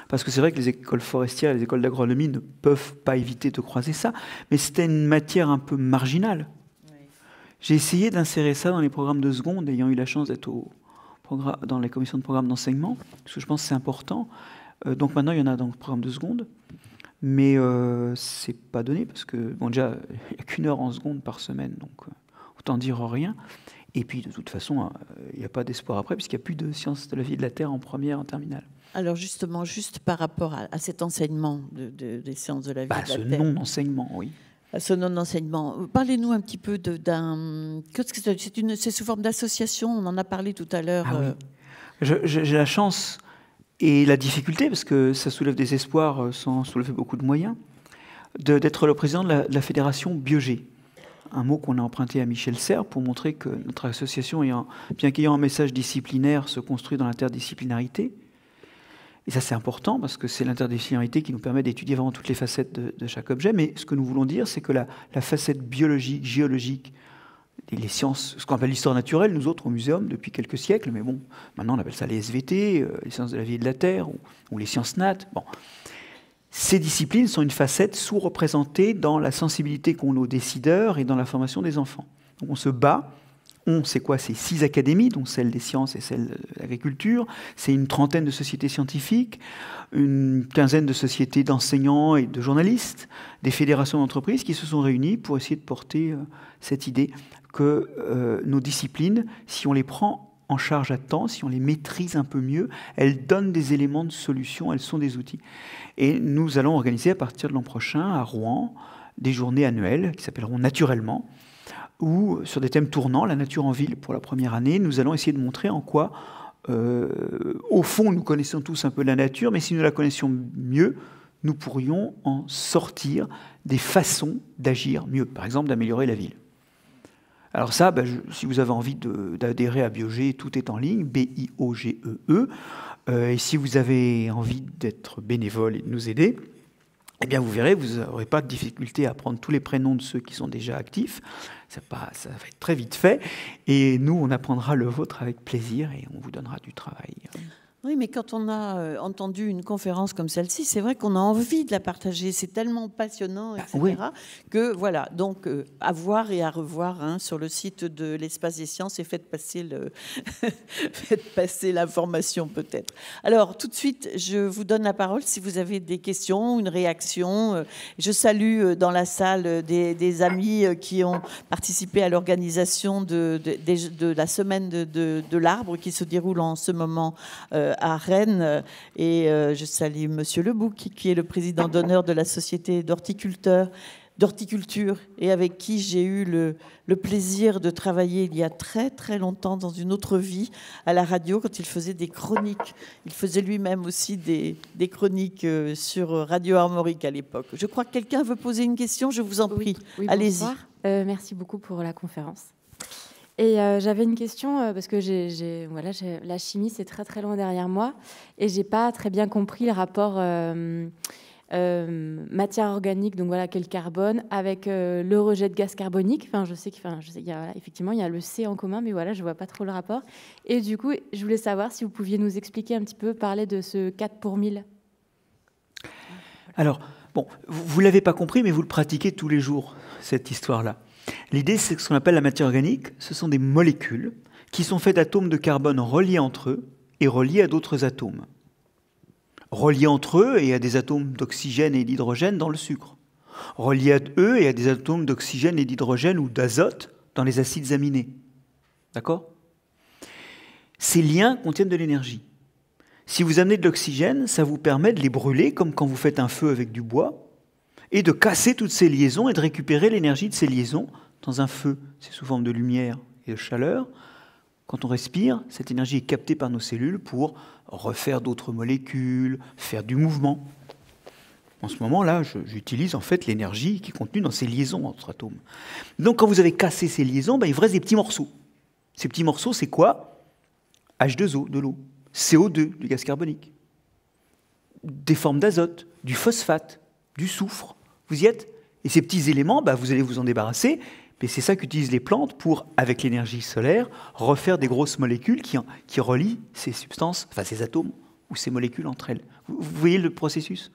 Parce que c'est vrai que les écoles forestières et les écoles d'agronomie ne peuvent pas éviter de croiser ça, mais c'était une matière un peu marginale. J'ai essayé d'insérer ça dans les programmes de seconde, ayant eu la chance d'être dans les commissions de programmes d'enseignement, parce que je pense que c'est important. Euh, donc maintenant, il y en a dans le programme de seconde, mais euh, c'est pas donné, parce que, bon, déjà, il n'y a qu'une heure en seconde par semaine, donc euh, autant dire rien. Et puis, de toute façon, euh, il n'y a pas d'espoir après, puisqu'il n'y a plus de sciences de la vie de la Terre en première, en terminale.
Alors, justement, juste par rapport à, cet enseignement de, des sciences de la vie bah, de la Terre. Ce non-enseignement, oui ce enseignement Parlez-nous un petit peu d'un. C'est sous forme d'association,
on en a parlé tout à l'heure. Ah euh. J'ai la chance et la difficulté, parce que ça soulève des espoirs euh, sans soulever beaucoup de moyens, d'être le président de la, fédération Biogé. Un mot qu'on a emprunté à Michel Serres pour montrer que notre association, ayant, bien qu'ayant un message disciplinaire, se construit dans l'interdisciplinarité. Et ça, c'est important parce que c'est l'interdisciplinarité qui nous permet d'étudier vraiment toutes les facettes de, chaque objet. Mais ce que nous voulons dire, c'est que la, facette biologique, géologique, les sciences, ce qu'on appelle l'histoire naturelle, nous autres au muséum depuis quelques siècles, mais bon, maintenant on appelle ça les SVT, euh, les sciences de la vie et de la terre, ou, les sciences nat. Bon. Ces disciplines sont une facette sous-représentée dans la sensibilité qu'ont nos décideurs et dans la formation des enfants. Donc on se bat on, c'est quoi C'est six académies, dont celle des sciences et celle de l'agriculture. C'est une trentaine de sociétés scientifiques, une quinzaine de sociétés d'enseignants et de journalistes, des fédérations d'entreprises qui se sont réunies pour essayer de porter euh, cette idée que euh, nos disciplines, si on les prend en charge à temps, si on les maîtrise un peu mieux, elles donnent des éléments de solution, elles sont des outils. Et nous allons organiser à partir de l'an prochain à Rouen des journées annuelles qui s'appelleront naturellement où, sur des thèmes tournants, la nature en ville pour la première année, nous allons essayer de montrer en quoi, euh, au fond, nous connaissons tous un peu la nature, mais si nous la connaissions mieux, nous pourrions en sortir des façons d'agir mieux, par exemple d'améliorer la ville. Alors ça, ben, si vous avez envie d'adhérer à Biogé, tout est en ligne, B-I-O-G-E-E. E, euh, et si vous avez envie d'être bénévole et de nous aider, eh bien vous verrez, vous n'aurez pas de difficulté à prendre tous les prénoms de ceux qui sont déjà actifs. Ça, va être très vite fait. Et nous, on apprendra le vôtre avec plaisir et on vous donnera du travail.
Oui, mais quand on a euh, entendu une conférence comme celle-ci, c'est vrai qu'on a envie de la partager. C'est tellement passionnant, ah, etc. Que voilà, donc euh, à voir et à revoir hein, sur le site de l'Espace des Sciences et faites passer le, l'information peut-être. Alors tout de suite, je vous donne la parole si vous avez des questions, une réaction. Euh, je salue dans la salle des, amis qui ont participé à l'organisation de, de, la semaine de, l'arbre qui se déroule en ce moment à Rennes. Euh, et euh, je salue Monsieur Lebouc, qui est le président d'honneur de la Société d'horticulteurs d'horticulture et avec qui j'ai eu le, plaisir de travailler il y a très très longtemps dans une autre vie à la radio quand il faisait des chroniques. Il faisait lui-même aussi des, chroniques euh, sur Radio Armorique à l'époque. Je crois que quelqu'un veut poser une question, je vous en prie. Allez-y. merci beaucoup pour la conférence. Et euh, j'avais une question, euh, parce que j'ai, voilà, la chimie, c'est très très loin derrière moi, et j'ai pas très bien compris le rapport euh, matière organique, donc voilà, quel carbone, avec le rejet de gaz carbonique. Enfin, je sais qu'effectivement, il effectivement, il y a le C en commun, mais voilà, je vois pas trop le rapport. Et du coup, je voulais savoir si vous pouviez nous expliquer un petit peu, parler de ce 4 pour 1000.
Alors, bon, vous, vous l'avez pas compris, mais vous le pratiquez tous les jours, cette histoire-là. L'idée, c'est ce qu'on appelle la matière organique. Ce sont des molécules qui sont faites d'atomes de carbone reliés entre eux et reliés à d'autres atomes. Reliés entre eux et à des atomes d'oxygène et d'hydrogène dans le sucre. Reliés à eux et à des atomes d'oxygène et d'hydrogène ou d'azote dans les acides aminés. D'accord Ces liens contiennent de l'énergie. Si vous amenez de l'oxygène, ça vous permet de les brûler, comme quand vous faites un feu avec du bois, et de casser toutes ces liaisons et de récupérer l'énergie de ces liaisons dans un feu. C'est sous forme de lumière et de chaleur. Quand on respire, cette énergie est captée par nos cellules pour refaire d'autres molécules, faire du mouvement. En ce moment-là, j'utilise en fait l'énergie qui est contenue dans ces liaisons entre atomes. Donc quand vous avez cassé ces liaisons, ben, il vous reste des petits morceaux. Ces petits morceaux, c'est quoi H2O, de l'eau, CO2, du gaz carbonique, des formes d'azote, du phosphate, du soufre, vous y êtes. Et ces petits éléments, bah, vous allez vous en débarrasser. Mais c'est ça qu'utilisent les plantes pour, avec l'énergie solaire, refaire des grosses molécules qui, relient ces substances, enfin ces atomes ou ces molécules entre elles. Vous, voyez le processus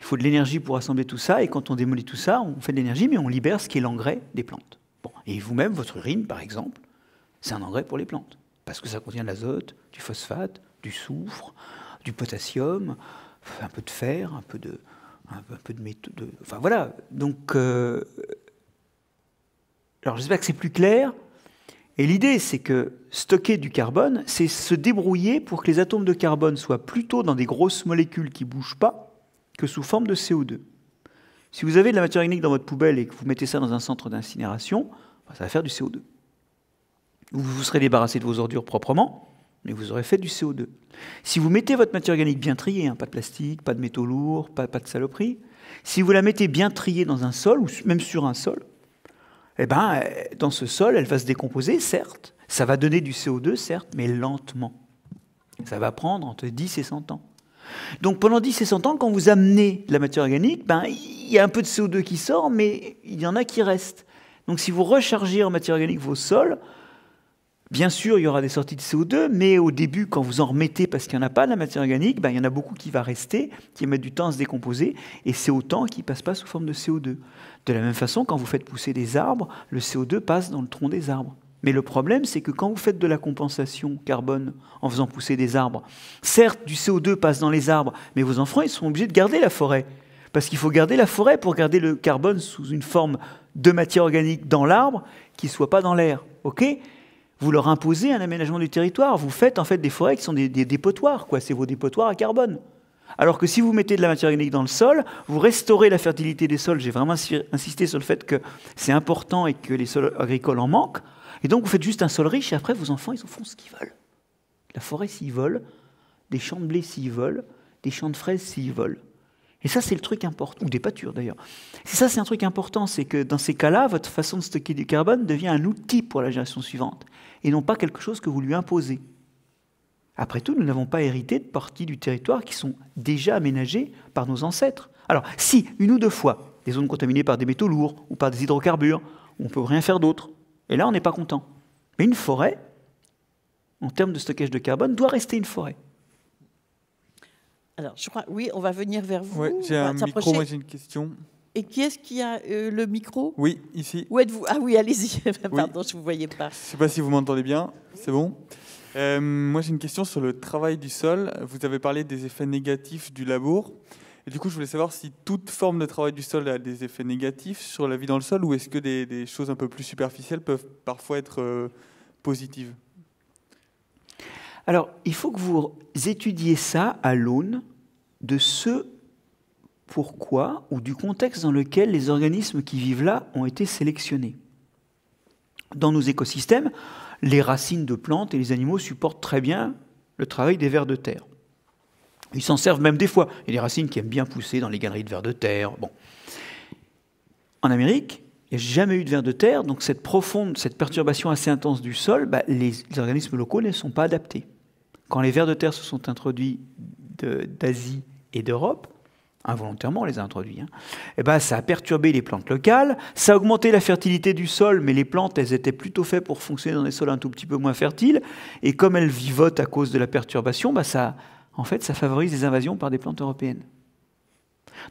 Il faut de l'énergie pour assembler tout ça, et quand on démolit tout ça, on fait de l'énergie, mais on libère ce qui est l'engrais des plantes. Bon. Et vous-même, votre urine, par exemple, c'est un engrais pour les plantes, parce que ça contient de l'azote, du phosphate, du soufre, du potassium, un peu de fer, un peu de, un peu de méthode. Enfin voilà. Donc, euh, alors j'espère que c'est plus clair. Et l'idée, c'est que stocker du carbone, c'est se débrouiller pour que les atomes de carbone soient plutôt dans des grosses molécules qui ne bougent pas que sous forme de CO2. Si vous avez de la matière organique dans votre poubelle et que vous mettez ça dans un centre d'incinération, ça va faire du CO2. Vous vous serez débarrassé de vos ordures proprement, mais vous aurez fait du CO2. Si vous mettez votre matière organique bien triée, hein, pas de plastique, pas de métaux lourds, pas, de saloperies, si vous la mettez bien triée dans un sol, ou même sur un sol, eh ben, euh, dans ce sol, elle va se décomposer, certes, ça va donner du CO2, certes, mais lentement. Ça va prendre entre 10 et 100 ans. Donc pendant 10 et 100 ans, quand vous amenez de la matière organique, ben, il y a un peu de CO2 qui sort, mais il y en a qui reste. Donc si vous rechargez en matière organique vos sols, Bien sûr, il y aura des sorties de CO2, mais au début, quand vous en remettez parce qu'il n'y en a pas de la matière organique, ben, il y en a beaucoup qui va rester, qui mettent du temps à se décomposer, et c'est autant qui ne passe pas sous forme de CO2. De la même façon, quand vous faites pousser des arbres, le CO2 passe dans le tronc des arbres. Mais le problème, c'est que quand vous faites de la compensation carbone en faisant pousser des arbres, certes, du CO2 passe dans les arbres, mais vos enfants, ils sont obligés de garder la forêt. Parce qu'il faut garder la forêt pour garder le carbone sous une forme de matière organique dans l'arbre qui ne soit pas dans l'air. OK vous leur imposez un aménagement du territoire. Vous faites en fait des forêts qui sont des, des dépotoirs, quoi. C'est vos dépotoirs à carbone. Alors que si vous mettez de la matière organique dans le sol, vous restaurez la fertilité des sols. J'ai vraiment insisté sur le fait que c'est important et que les sols agricoles en manquent. Et donc vous faites juste un sol riche et après vos enfants, ils en font ce qu'ils veulent. La forêt s'ils volent. des champs de blé s'ils volent. des champs de fraises s'ils volent. Et ça, c'est le truc important, ou des pâtures d'ailleurs. C'est ça, c'est un truc important, c'est que dans ces cas-là, votre façon de stocker du carbone devient un outil pour la génération suivante et non pas quelque chose que vous lui imposez. Après tout, nous n'avons pas hérité de parties du territoire qui sont déjà aménagées par nos ancêtres. Alors, si, une ou deux fois, des zones contaminées par des métaux lourds ou par des hydrocarbures, on ne peut rien faire d'autre, et là, on n'est pas content. Mais une forêt, en termes de stockage de carbone, doit rester une forêt.
Alors, je crois, oui, on va venir vers vous. j'ai un micro, moi j'ai une question. Et qui est-ce qui a euh, le micro Oui,
ici. Où êtes-vous
Ah oui, allez-y. Pardon, je ne vous voyais pas. Je ne sais
pas si vous m'entendez bien. C'est bon euh, Moi, j'ai une question sur le travail du sol. Vous avez parlé des effets négatifs du labour. Et du coup, je voulais savoir si toute forme de travail du sol a des effets négatifs sur la vie dans le sol ou est-ce que des, choses un peu plus superficielles peuvent parfois être euh, positives Alors, il faut que vous étudiez ça à l'aune de ce pourquoi ou du contexte dans lequel les organismes qui vivent là ont été sélectionnés. Dans nos écosystèmes, les racines de plantes et les animaux supportent très bien le travail des vers de terre. Ils s'en servent même des fois. Il y a des racines qui aiment bien pousser dans les galeries de vers de terre. Bon. En Amérique, il n'y a jamais eu de vers de terre, donc cette profonde, perturbation assez intense du sol, bah, les, organismes locaux ne sont pas adaptés. Quand les vers de terre se sont introduits d'Asie et d'Europe, involontairement on les a introduits, hein. eh ben, ça a perturbé les plantes locales, ça a augmenté la fertilité du sol, mais les plantes, elles étaient plutôt faites pour fonctionner dans des sols un tout petit peu moins fertiles, et comme elles vivotent à cause de la perturbation, bah, ça, en fait, ça favorise les invasions par des plantes européennes.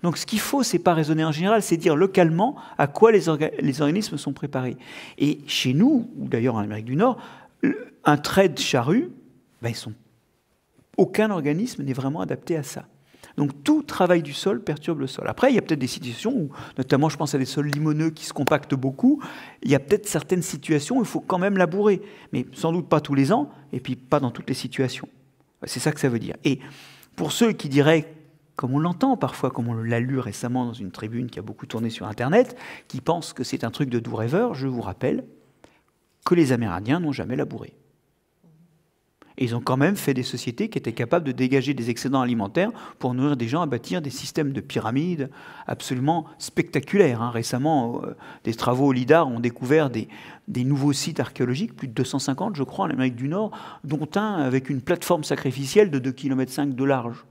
Donc ce qu'il faut, c'est pas raisonner en général, c'est dire localement à quoi les, organismes sont préparés. Et chez nous, ou d'ailleurs en Amérique du Nord, un trait de charrue, bah, sont... aucun organisme n'est vraiment adapté à ça. Donc tout travail du sol perturbe le sol. Après, il y a peut-être des situations où, notamment je pense à des sols limoneux qui se compactent beaucoup, il y a peut-être certaines situations où il faut quand même labourer, mais sans doute pas tous les ans, et puis pas dans toutes les situations. C'est ça que ça veut dire. Et pour ceux qui diraient comme on l'entend parfois, comme on l'a lu récemment dans une tribune qui a beaucoup tourné sur Internet, qui pensent que c'est un truc de doux rêveur, je vous rappelle que les Amérindiens n'ont jamais labouré. Et ils ont quand même fait des sociétés qui étaient capables de dégager des excédents alimentaires pour nourrir des gens, à bâtir des systèmes de pyramides absolument spectaculaires. Hein. Récemment, euh, des travaux au LIDAR ont découvert des, nouveaux sites archéologiques, plus de 250 je crois, en Amérique du Nord, dont un avec une plateforme sacrificielle de 2,5 km de large.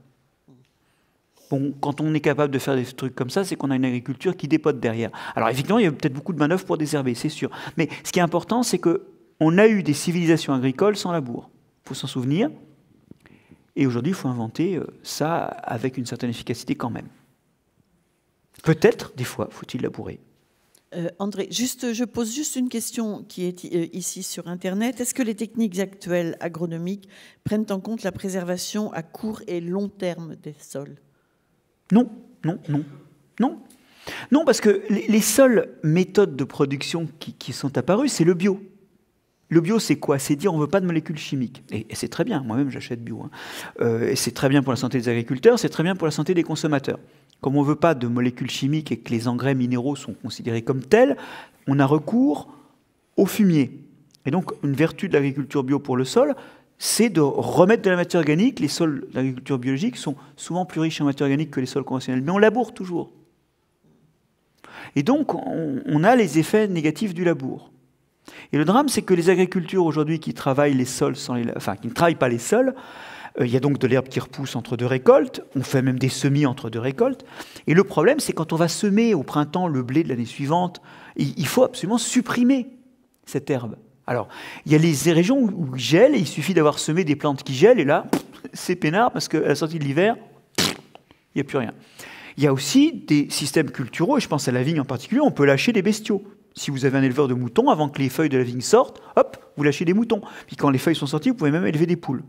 Bon, quand on est capable de faire des trucs comme ça, c'est qu'on a une agriculture qui dépote derrière. Alors effectivement, il y a peut-être beaucoup de manœuvres pour désherber, c'est sûr. Mais ce qui est important, c'est que on a eu des civilisations agricoles sans labour faut s'en souvenir. Et aujourd'hui, il faut inventer euh, ça avec une certaine efficacité quand même. Peut-être, des fois, faut-il labourer.
Euh, André, juste, je pose juste une question qui est euh, ici sur Internet. Est-ce que les techniques actuelles agronomiques prennent en compte la préservation à court et long terme des sols
Non, non, non, non. Non, parce que les, seules méthodes de production qui sont apparues, c'est le bio. Le bio, c'est quoi C'est dire on ne veut pas de molécules chimiques. Et, c'est très bien, moi-même j'achète bio. Hein. Euh, et c'est très bien pour la santé des agriculteurs, c'est très bien pour la santé des consommateurs. Comme on ne veut pas de molécules chimiques et que les engrais minéraux sont considérés comme tels, on a recours au fumier. Et donc une vertu de l'agriculture bio pour le sol, c'est de remettre de la matière organique. Les sols d'agriculture biologique sont souvent plus riches en matière organique que les sols conventionnels, mais on laboure toujours. Et donc on a les effets négatifs du labour. Et le drame, c'est que les agricultures aujourd'hui qui travaillent les sols enfin qui ne travaillent pas les sols, euh, il y a donc de l'herbe qui repousse entre deux récoltes, on fait même des semis entre deux récoltes. Et le problème, c'est quand on va semer au printemps le blé de l'année suivante, il faut absolument supprimer cette herbe. Alors, il y a les régions où il gèle, il suffit d'avoir semé des plantes qui gèlent, et là, c'est peinard, parce qu'à la sortie de l'hiver, il n'y a plus rien. Il y a aussi des systèmes culturaux, et je pense à la vigne en particulier, on peut lâcher des bestiaux si vous avez un éleveur de moutons, avant que les feuilles de la vigne sortent, hop, vous lâchez des moutons. Puis quand les feuilles sont sorties, vous pouvez même élever des poules.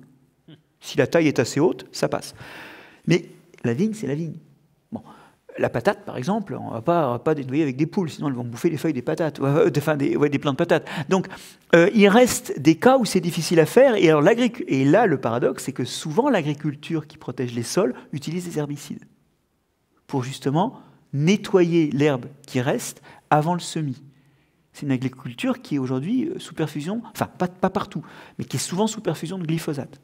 Si la taille est assez haute, ça passe. Mais la vigne, c'est la vigne. Bon. La patate, par exemple, on ne va pas, pas avec des poules, sinon elles vont bouffer les feuilles des patates, enfin des, de patates. Donc, euh, il reste des cas où c'est difficile à faire. Et, alors, et là, le paradoxe, c'est que souvent, l'agriculture qui protège les sols utilise des herbicides pour justement nettoyer l'herbe qui reste avant le semis. C'est une agriculture qui est aujourd'hui euh, sous perfusion, enfin pas, pas partout, mais qui est souvent sous perfusion de glyphosate.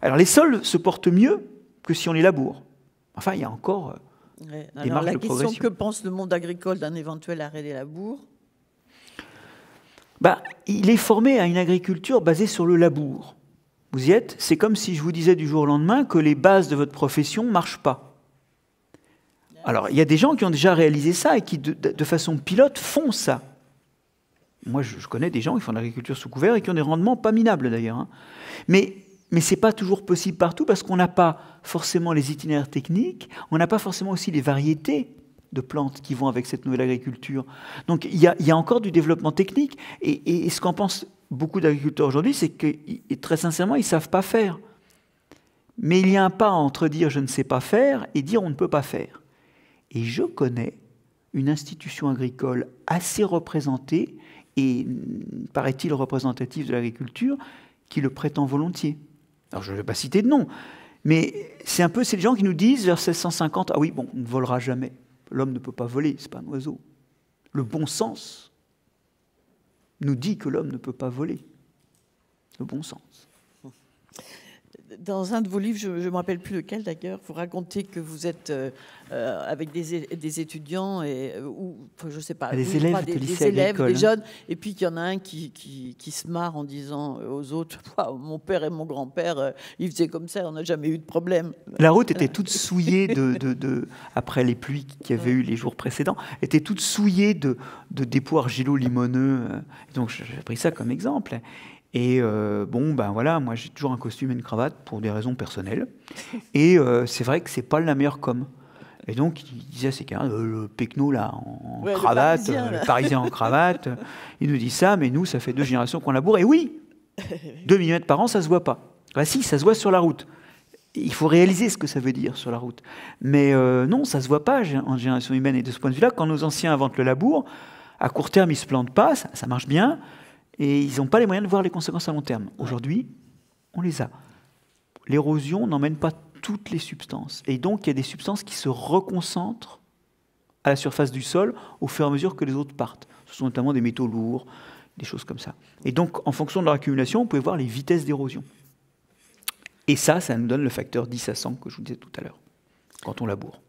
Alors les sols se portent mieux que si on les laboure. Enfin, il y a encore euh,
des de progression. question que pense le monde agricole d'un éventuel arrêt des labours
bah, Il est formé à une agriculture basée sur le labour. Vous y êtes C'est comme si je vous disais du jour au lendemain que les bases de votre profession ne marchent pas. Alors, il y a des gens qui ont déjà réalisé ça et qui, de façon pilote, font ça. Moi, je, connais des gens qui font de l'agriculture sous couvert et qui ont des rendements pas minables d'ailleurs. Hein. Mais, ce n'est pas toujours possible partout parce qu'on n'a pas forcément les itinéraires techniques, on n'a pas forcément aussi les variétés de plantes qui vont avec cette nouvelle agriculture. Donc il y a, encore du développement technique et, et ce qu'en pensent beaucoup d'agriculteurs aujourd'hui, c'est que très sincèrement, ils ne savent pas faire. Mais il y a un pas entre dire je ne sais pas faire et dire on ne peut pas faire. Et je connais une institution agricole assez représentée et paraît-il représentatif de l'agriculture, qui le prétend volontiers. Alors je ne vais pas citer de nom, mais c'est un peu ces gens qui nous disent vers 1650, ah oui, bon, on ne volera jamais. L'homme ne peut pas voler, c'est pas un oiseau. Le bon sens nous dit que l'homme ne peut pas voler. Le bon sens
dans un de vos livres, je ne me rappelle plus lequel d'ailleurs, vous racontez que vous êtes euh, avec des, étudiants, et, euh, ou je sais pas, ah, des élèves, des, hein. jeunes, et puis qu'il y en a un qui, qui, se marre en disant aux autres Mon père et mon grand-père, euh, ils faisaient comme ça, on n'a jamais eu de problème.
La route était toute souillée, de, de, après les pluies qu'il y avait eu les jours précédents, était toute souillée de, de dépôts argilo-limoneux. Donc j'ai pris ça comme exemple. Et euh, bon, ben voilà, moi j'ai toujours un costume et une cravate pour des raisons personnelles. Et euh, c'est vrai que c'est pas la meilleure com. Et donc, il disait c'est ses euh, le pecno là, en cravate, le parisien, en cravate, il nous dit ça, mais nous, ça fait deux générations qu'on laboure. Et oui, deux millimètres par an, ça se voit pas. Bah si, ça se voit sur la route. Il faut réaliser ce que ça veut dire sur la route. Mais non, ça se voit pas en génération humaine. Et de ce point de vue-là, quand nos anciens inventent le labour, à court terme, ils se plantent pas, ça marche bien et ils n'ont pas les moyens de voir les conséquences à long terme. Aujourd'hui, on les a. L'érosion n'emmène pas toutes les substances. Et donc, il y a des substances qui se reconcentrent à la surface du sol au fur et à mesure que les autres partent. Ce sont notamment des métaux lourds, des choses comme ça. Et donc, en fonction de leur accumulation, vous pouvez voir les vitesses d'érosion. Et ça, ça nous donne le facteur 10 à 100 que je vous disais tout à l'heure, quand on laboure.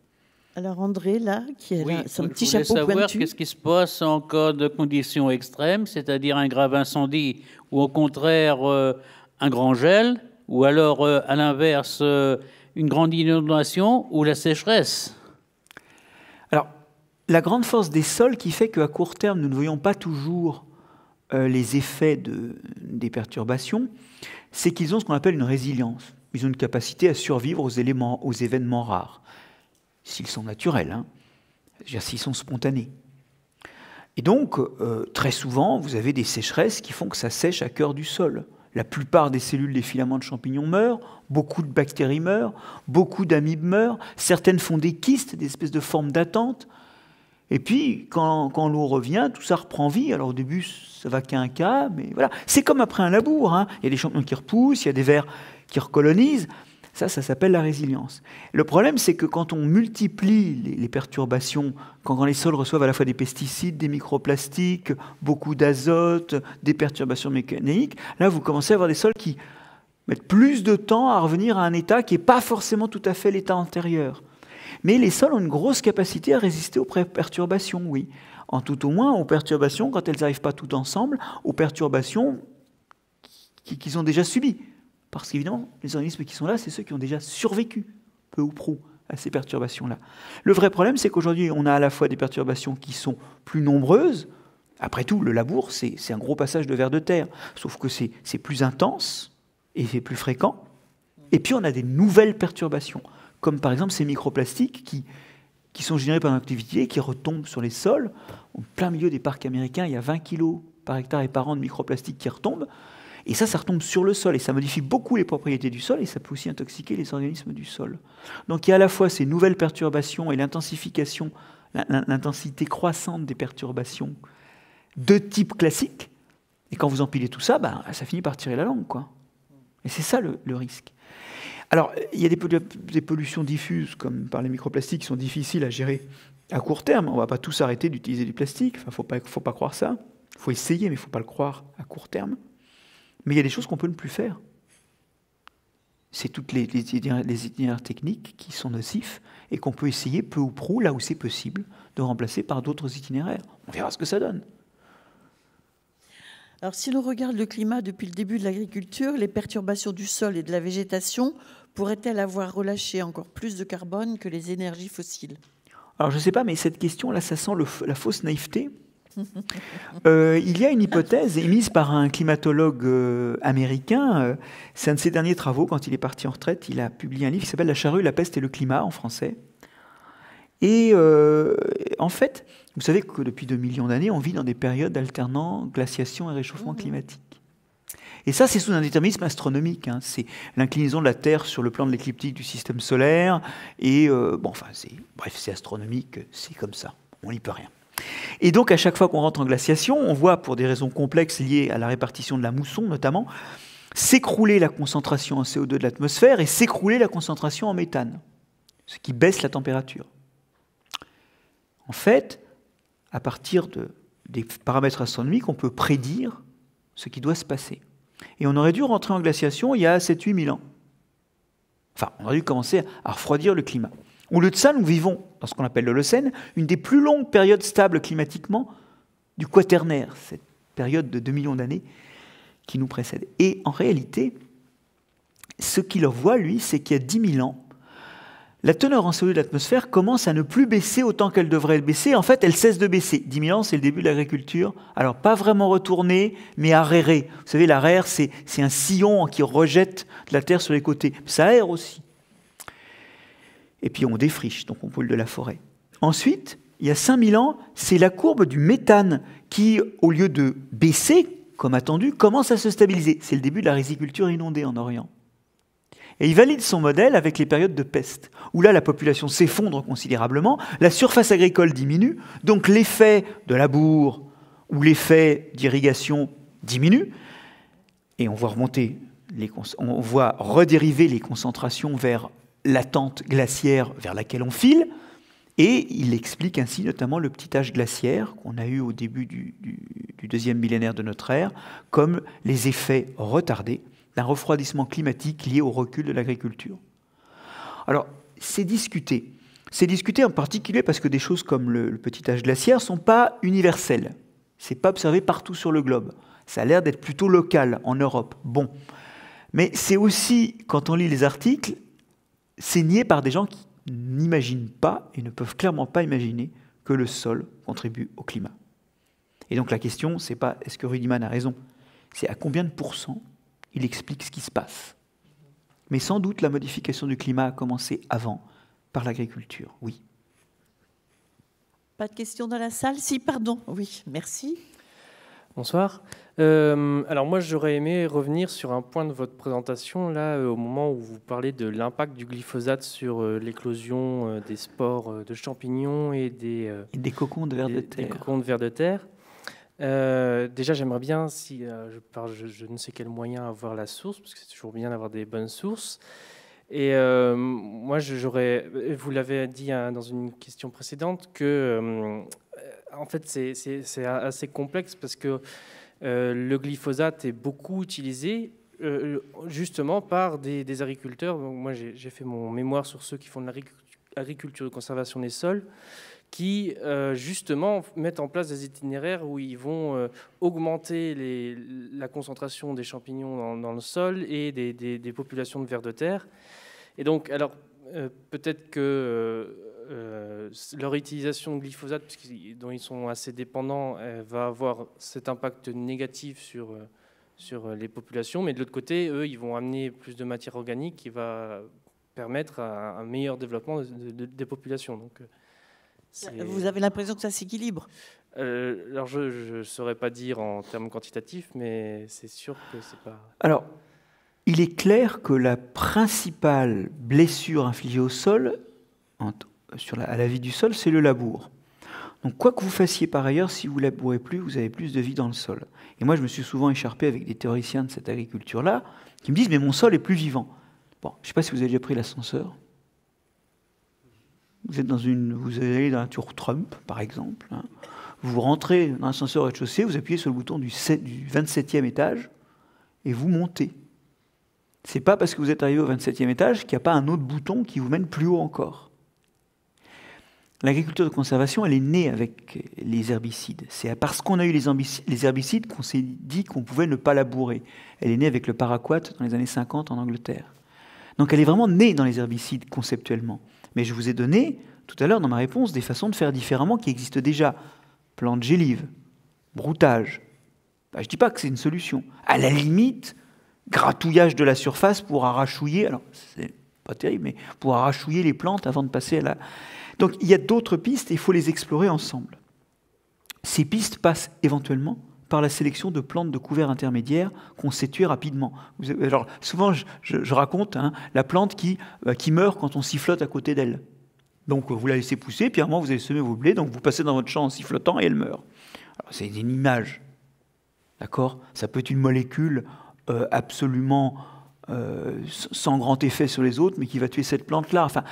Alors André, là, qui est son petit chapeau savoir
qu'est-ce qui se passe en cas de conditions extrêmes, c'est-à-dire un grave incendie ou au contraire euh, un grand gel, ou alors euh, à l'inverse euh, une grande inondation
ou la sécheresse. Alors la grande force des sols qui fait qu'à court terme nous ne voyons pas toujours les effets des perturbations, c'est qu'ils ont ce qu'on appelle une résilience. Ils ont une capacité à survivre aux, éléments, aux événements rares s'ils sont naturels, hein. c'est-à-dire s'ils sont spontanés. Et donc, euh, très souvent, vous avez des sécheresses qui font que ça sèche à cœur du sol. La plupart des cellules des filaments de champignons meurent, beaucoup de bactéries meurent, beaucoup d'amibes meurent, certaines font des kystes, des espèces de formes d'attente. Et puis, quand, l'eau revient, tout ça reprend vie. Alors, au début, ça va qu'un cas, mais voilà. C'est comme après un labour. Hein. Il y a des champignons qui repoussent, il y a des vers qui recolonisent, ça, ça s'appelle la résilience. Le problème, c'est que quand on multiplie les, perturbations, quand, les sols reçoivent à la fois des pesticides, des microplastiques, beaucoup d'azote, des perturbations mécaniques, là, vous commencez à avoir des sols qui mettent plus de temps à revenir à un état qui n'est pas forcément tout à fait l'état antérieur. Mais les sols ont une grosse capacité à résister aux perturbations, oui. En tout au moins aux perturbations, quand elles n'arrivent pas toutes ensemble, aux perturbations qu'ils ont déjà subies. Parce qu'évidemment, les organismes qui sont là, c'est ceux qui ont déjà survécu, peu ou prou, à ces perturbations-là. Le vrai problème, c'est qu'aujourd'hui, on a à la fois des perturbations qui sont plus nombreuses. Après tout, le labour, c'est un gros passage de vers de terre, sauf que c'est plus intense et c'est plus fréquent. Et puis, on a des nouvelles perturbations, comme par exemple ces microplastiques qui, sont générés par l'activité et qui retombent sur les sols. En plein milieu des parcs américains, il y a 20 kg par hectare et par an de microplastiques qui retombent. Et ça, ça retombe sur le sol et ça modifie beaucoup les propriétés du sol et ça peut aussi intoxiquer les organismes du sol. Donc il y a à la fois ces nouvelles perturbations et l'intensification, l'intensité croissante des perturbations de type classique. Et quand vous empilez tout ça, bah, ça finit par tirer la langue. Quoi. Et c'est ça le, risque. Alors, il y a des, des, pollutions diffuses, comme par les microplastiques, qui sont difficiles à gérer à court terme. On ne va pas tous arrêter d'utiliser du plastique. Il ne faut pas, faut pas croire ça. Il faut essayer, mais il ne faut pas le croire à court terme. Mais il y a des choses qu'on peut ne plus faire. C'est toutes les, itinéraires techniques qui sont nocifs et qu'on peut essayer peu ou prou, là où c'est possible, de remplacer par d'autres itinéraires. On verra ce que ça donne.
Alors, si l'on regarde le climat depuis le début de l'agriculture, les perturbations du sol et de la végétation pourraient-elles avoir relâché encore plus de carbone que les énergies fossiles
Alors, je ne sais pas, mais cette question-là, ça sent la fausse naïveté euh, il y a une hypothèse émise par un climatologue euh, américain. Euh, c'est un de ses derniers travaux. Quand il est parti en retraite, il a publié un livre qui s'appelle La charrue, la peste et le climat en français. Et en fait, vous savez que depuis 2 millions d'années, on vit dans des périodes alternant glaciation et réchauffement mmh. climatique. Et ça, c'est sous un déterminisme astronomique. Hein. C'est l'inclinaison de la Terre sur le plan de l'écliptique du système solaire. Et bon, enfin, bref, c'est astronomique, c'est comme ça. On n'y peut rien. Et donc à chaque fois qu'on rentre en glaciation, on voit, pour des raisons complexes liées à la répartition de la mousson notamment, s'écrouler la concentration en CO2 de l'atmosphère et s'écrouler la concentration en méthane, ce qui baisse la température. En fait, à partir de, des paramètres astronomiques, on peut prédire ce qui doit se passer. Et on aurait dû rentrer en glaciation il y a 7-8 000 ans. Enfin, on aurait dû commencer à refroidir le climat. Au lieu de ça, nous vivons, dans ce qu'on appelle l'Holocène, une des plus longues périodes stables climatiquement du Quaternaire, cette période de 2 millions d'années qui nous précède. Et en réalité, ce qu'il voit, lui, c'est qu'il y a 10 000 ans, la teneur en CO2 de l'atmosphère commence à ne plus baisser autant qu'elle devrait le baisser. En fait, elle cesse de baisser. 10 000 ans, c'est le début de l'agriculture. Alors, pas vraiment retournée, mais arrérée. Vous savez, l'arère, c'est un sillon qui rejette de la terre sur les côtés. Ça aère aussi et puis on défriche, donc on brûle de la forêt. Ensuite, il y a 5000 ans, c'est la courbe du méthane qui, au lieu de baisser, comme attendu, commence à se stabiliser. C'est le début de la résiculture inondée en Orient. Et il valide son modèle avec les périodes de peste, où là la population s'effondre considérablement, la surface agricole diminue, donc l'effet de labour ou l'effet d'irrigation diminue, et on voit remonter, on voit redériver les concentrations vers l'attente glaciaire vers laquelle on file, et il explique ainsi notamment le petit âge glaciaire qu'on a eu au début du, deuxième millénaire de notre ère, comme les effets retardés d'un refroidissement climatique lié au recul de l'agriculture. Alors, c'est discuté. C'est discuté en particulier parce que des choses comme le, petit âge glaciaire ne sont pas universelles. C'est pas observé partout sur le globe. Ça a l'air d'être plutôt local en Europe. Bon. Mais c'est aussi, quand on lit les articles, c'est nié par des gens qui n'imaginent pas et ne peuvent clairement pas imaginer que le sol contribue au climat. Et donc la question, c'est pas est-ce que Rudiman a raison, c'est à combien de pourcents il explique ce qui se passe. Mais sans doute la modification du climat a commencé avant, par l'agriculture, oui.
Pas de questions dans la salle Si, pardon, oui, merci.
Bonsoir. Euh, alors moi, j'aurais aimé revenir sur un point de votre présentation, là, euh, au moment où vous parlez de l'impact du glyphosate sur euh, l'éclosion des spores de champignons et des, des cocons de vers de terre. déjà, j'aimerais bien, si je parle, je, ne sais quel moyen, avoir la source, parce que c'est toujours bien d'avoir des bonnes sources. Et euh, moi, j'aurais, euh, vous l'avez dit hein, dans une question précédente, que euh, en fait, c'est assez complexe parce que le glyphosate est beaucoup utilisé justement par des, agriculteurs. Donc, moi, j'ai fait mon mémoire sur ceux qui font de l'agriculture de conservation des sols qui euh, justement mettent en place des itinéraires où ils vont euh, augmenter la concentration des champignons dans, le sol et des, populations de vers de terre. Et donc, alors euh, peut-être que leur utilisation de glyphosate, dont ils sont assez dépendants, va avoir cet impact négatif sur sur les populations, mais de l'autre côté, eux, ils vont amener plus de matière organique qui va permettre un meilleur développement des populations. Donc, euh, vous avez
l'impression que ça s'équilibre
euh, Alors, je ne saurais pas dire en termes quantitatifs, mais c'est sûr que c'est pas. Alors,
il est clair que la principale blessure infligée au sol, euh, sur la, à la vie du sol, c'est le labour. Donc, quoi que vous fassiez par ailleurs, si vous labourez plus, vous avez plus de vie dans le sol. Et moi, je me suis souvent écharpé avec des théoriciens de cette agriculture-là qui me disent Mais mon sol est plus vivant. Bon, je ne sais pas si vous avez déjà pris l'ascenseur. Vous, êtes dans une, vous allez dans la tour Trump, par exemple. Hein. Vous rentrez dans l'ascenseur rez-de-chaussée, vous appuyez sur le bouton du, 27e étage et vous montez. Ce n'est pas parce que vous êtes arrivé au 27e étage qu'il n'y a pas un autre bouton qui vous mène plus haut encore. L'agriculture de conservation, elle est née avec les herbicides. C'est parce qu'on a eu les, herbicides qu'on s'est dit qu'on pouvait ne pas labourer. Elle est née avec le paraquat dans les années 50 en Angleterre. Donc elle est vraiment née dans les herbicides conceptuellement. Mais je vous ai donné tout à l'heure dans ma réponse des façons de faire différemment qui existent déjà. Plantes gélive, broutage. Bah, je ne dis pas que c'est une solution. À la limite, gratouillage de la surface pour arrachouiller. Alors, c'est pas terrible, mais pour arrachouiller les plantes avant de passer à la. Donc, il y a d'autres pistes et il faut les explorer ensemble. Ces pistes passent éventuellement par la sélection de plantes de couvert intermédiaire qu'on sait tuer rapidement. Alors, souvent, je, raconte hein, la plante qui, euh, qui meurt quand on sifflote à côté d'elle. Donc, vous la laissez pousser, puis à un moment, vous allez semer vos blés, donc vous passez dans votre champ en flottant et elle meurt. C'est une image. D'accord Ça peut être une molécule euh, absolument euh, sans grand effet sur les autres, mais qui va tuer cette plante-là. Enfin,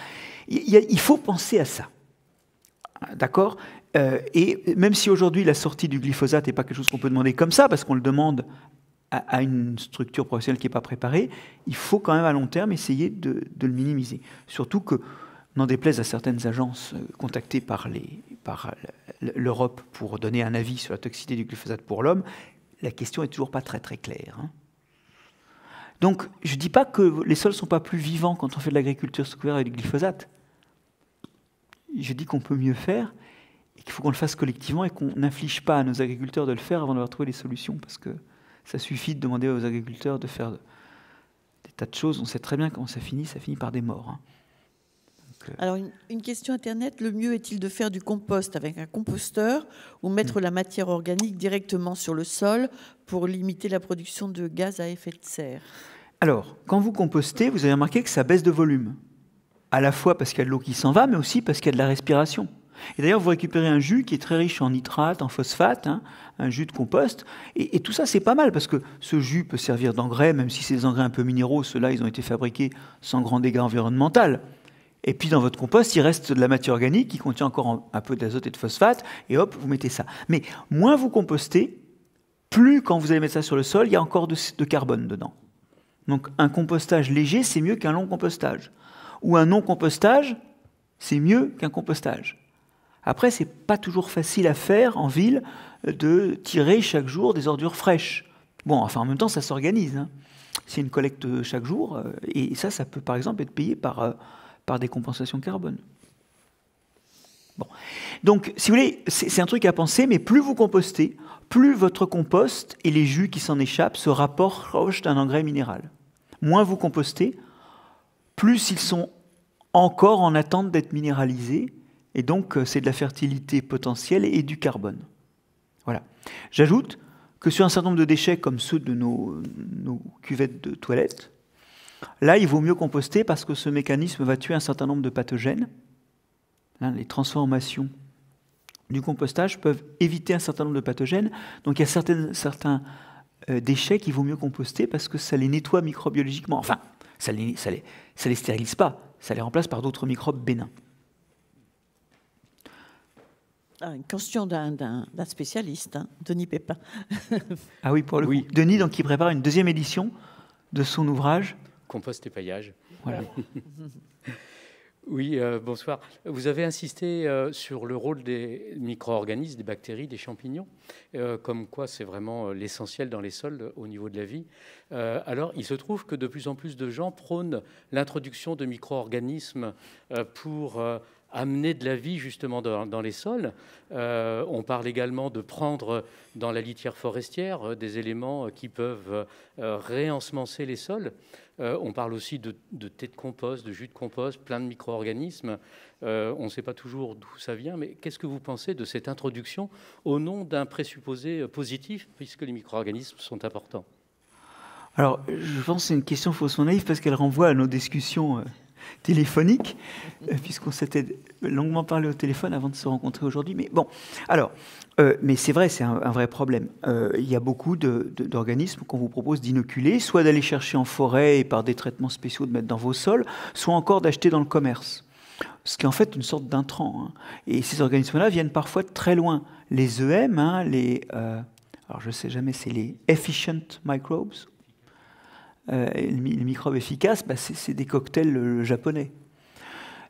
il faut penser à ça. D'accord euh, et même si aujourd'hui la sortie du glyphosate n'est pas quelque chose qu'on peut demander comme ça, parce qu'on le demande à, une structure professionnelle qui n'est pas préparée, il faut quand même à long terme essayer de, le minimiser. Surtout que, n'en déplaise à certaines agences euh, contactées par l'Europe pour donner un avis sur la toxicité du glyphosate pour l'homme, la question n'est toujours pas très très claire. Hein. Donc, je ne dis pas que les sols ne sont pas plus vivants quand on fait de l'agriculture sous couvert avec du glyphosate. Je dis qu'on peut mieux faire il faut qu'on le fasse collectivement et qu'on n'inflige pas à nos agriculteurs de le faire avant d'avoir trouvé les solutions, parce que ça suffit de demander aux agriculteurs de faire des tas de choses. On sait très bien comment ça finit, ça finit par des morts. Hein. Euh,
Alors une, question Internet, le mieux est-il de faire du compost avec un composteur ou mettre mm. la matière organique directement sur le sol pour limiter la production de gaz à effet de serre
Alors, quand vous compostez, vous avez remarqué que ça baisse de volume, à la fois parce qu'il y a de l'eau qui s'en va, mais aussi parce qu'il y a de la respiration. Et d'ailleurs, vous récupérez un jus qui est très riche en nitrate, en phosphate, hein, un jus de compost. Et, tout ça, c'est pas mal parce que ce jus peut servir d'engrais, même si c'est des engrais un peu minéraux. Ceux-là, ils ont été fabriqués sans grand dégât environnemental. Et puis dans votre compost, il reste de la matière organique qui contient encore un peu d'azote et de phosphate, et hop, vous mettez ça. Mais moins vous compostez, plus quand vous allez mettre ça sur le sol, il y a encore de carbone dedans. Donc un compostage léger, c'est mieux qu'un long compostage. Ou un non-compostage, c'est mieux qu'un compostage. Après, c'est pas toujours facile à faire en ville euh, de tirer chaque jour des ordures fraîches. Bon, enfin, en même temps, ça s'organise. Hein. C'est une collecte chaque jour, euh, et ça, ça peut par exemple être payé par, euh, des compensations carbone. Donc, si vous voulez, c'est un truc à penser, mais plus vous compostez, plus votre compost et les jus qui s'en échappent se rapprochent d'un engrais minéral. Moins vous compostez, plus ils sont encore en attente d'être minéralisés, et donc, euh, c'est de la fertilité potentielle et du carbone. Voilà. J'ajoute que sur un certain nombre de déchets, comme ceux de nos, euh, cuvettes de toilettes, là, il vaut mieux composter parce que ce mécanisme va tuer un certain nombre de pathogènes. Hein, les transformations du compostage peuvent éviter un certain nombre de pathogènes. Donc, il y a certains euh, déchets qu'il vaut mieux composter parce que ça les nettoie microbiologiquement. Enfin, ça ne ça les, stérilise pas, ça les remplace par d'autres microbes bénins
une question d'un spécialiste,
hein, Denis Pépin. ah oui, pour le Coup. Denis, donc, qui prépare une deuxième édition de son ouvrage.
Compost et paillage. Voilà. oui, euh, bonsoir. Vous avez insisté euh, sur le rôle des micro-organismes, des bactéries, des champignons, euh, comme quoi c'est vraiment l'essentiel dans les sols au niveau de la vie. alors, il se trouve que de plus en plus de gens prônent l'introduction de micro-organismes pour amener de la vie justement dans, les sols. Euh, on parle également de prendre dans la litière forestière euh, des éléments euh, qui peuvent réensemencer les sols. on parle aussi de, thé de compost, de jus de compost, plein de micro-organismes. on ne sait pas toujours d'où ça vient, mais qu'est-ce que vous pensez de cette introduction au nom d'un présupposé positif, puisque les micro-organismes sont importants
Alors, je pense que c'est une question faussement naïve parce qu'elle renvoie à nos discussions téléphonique, euh, puisqu'on s'était longuement parlé au téléphone avant de se rencontrer aujourd'hui. Mais bon, alors, euh, mais c'est vrai, c'est un, vrai problème. Euh, il y a beaucoup d'organismes qu'on vous propose d'inoculer, soit d'aller chercher en forêt et par des traitements spéciaux de mettre dans vos sols, soit encore d'acheter dans le commerce. Ce qui est en fait une sorte d'intrant. Hein. Et ces organismes-là viennent parfois très loin. Les EM, hein, les. alors je ne sais jamais, c'est les efficient microbes euh, les microbes efficaces, bah, c'est des cocktails japonais.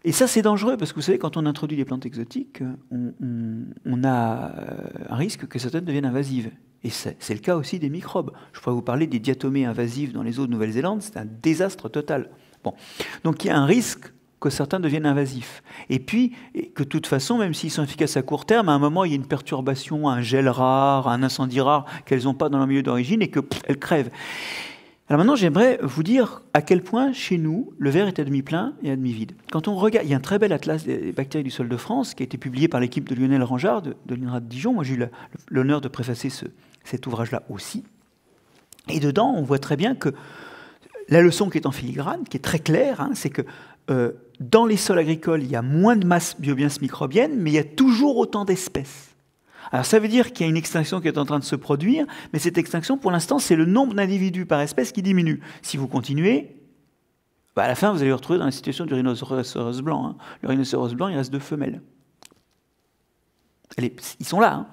Et ça, c'est dangereux, parce que vous savez, quand on introduit des plantes exotiques, on, a euh, un risque que certaines deviennent invasives. Et c'est le cas aussi des microbes. Je pourrais vous parler des diatomées invasives dans les eaux de Nouvelle-Zélande, c'est un désastre total. Bon. Donc il y a un risque que certains deviennent invasifs. Et puis, que de toute façon, même s'ils sont efficaces à court terme, à un moment, il y a une perturbation, un gel rare, un incendie rare qu'elles n'ont pas dans leur milieu d'origine et qu'elles crèvent. Alors maintenant, j'aimerais vous dire à quel point chez nous le verre est à demi plein et à demi vide. Quand on regarde, il y a un très bel atlas des bactéries du sol de France qui a été publié par l'équipe de Lionel Rangard de, l'INRA de Dijon. Moi, j'ai eu l'honneur de préfacer cet ouvrage-là aussi. Et dedans, on voit très bien que la leçon qui est en filigrane, qui est très claire, hein, c'est que euh, dans les sols agricoles, il y a moins de masse biobiense microbienne, mais il y a toujours autant d'espèces. Alors ça veut dire qu'il y a une extinction qui est en train de se produire, mais cette extinction, pour l'instant, c'est le nombre d'individus par espèce qui diminue. Si vous continuez, bah, à la fin, vous allez vous retrouver dans la situation du rhinocéros blanc. Hein. Le rhinocéros blanc, il reste deux femelles. ils sont là, hein.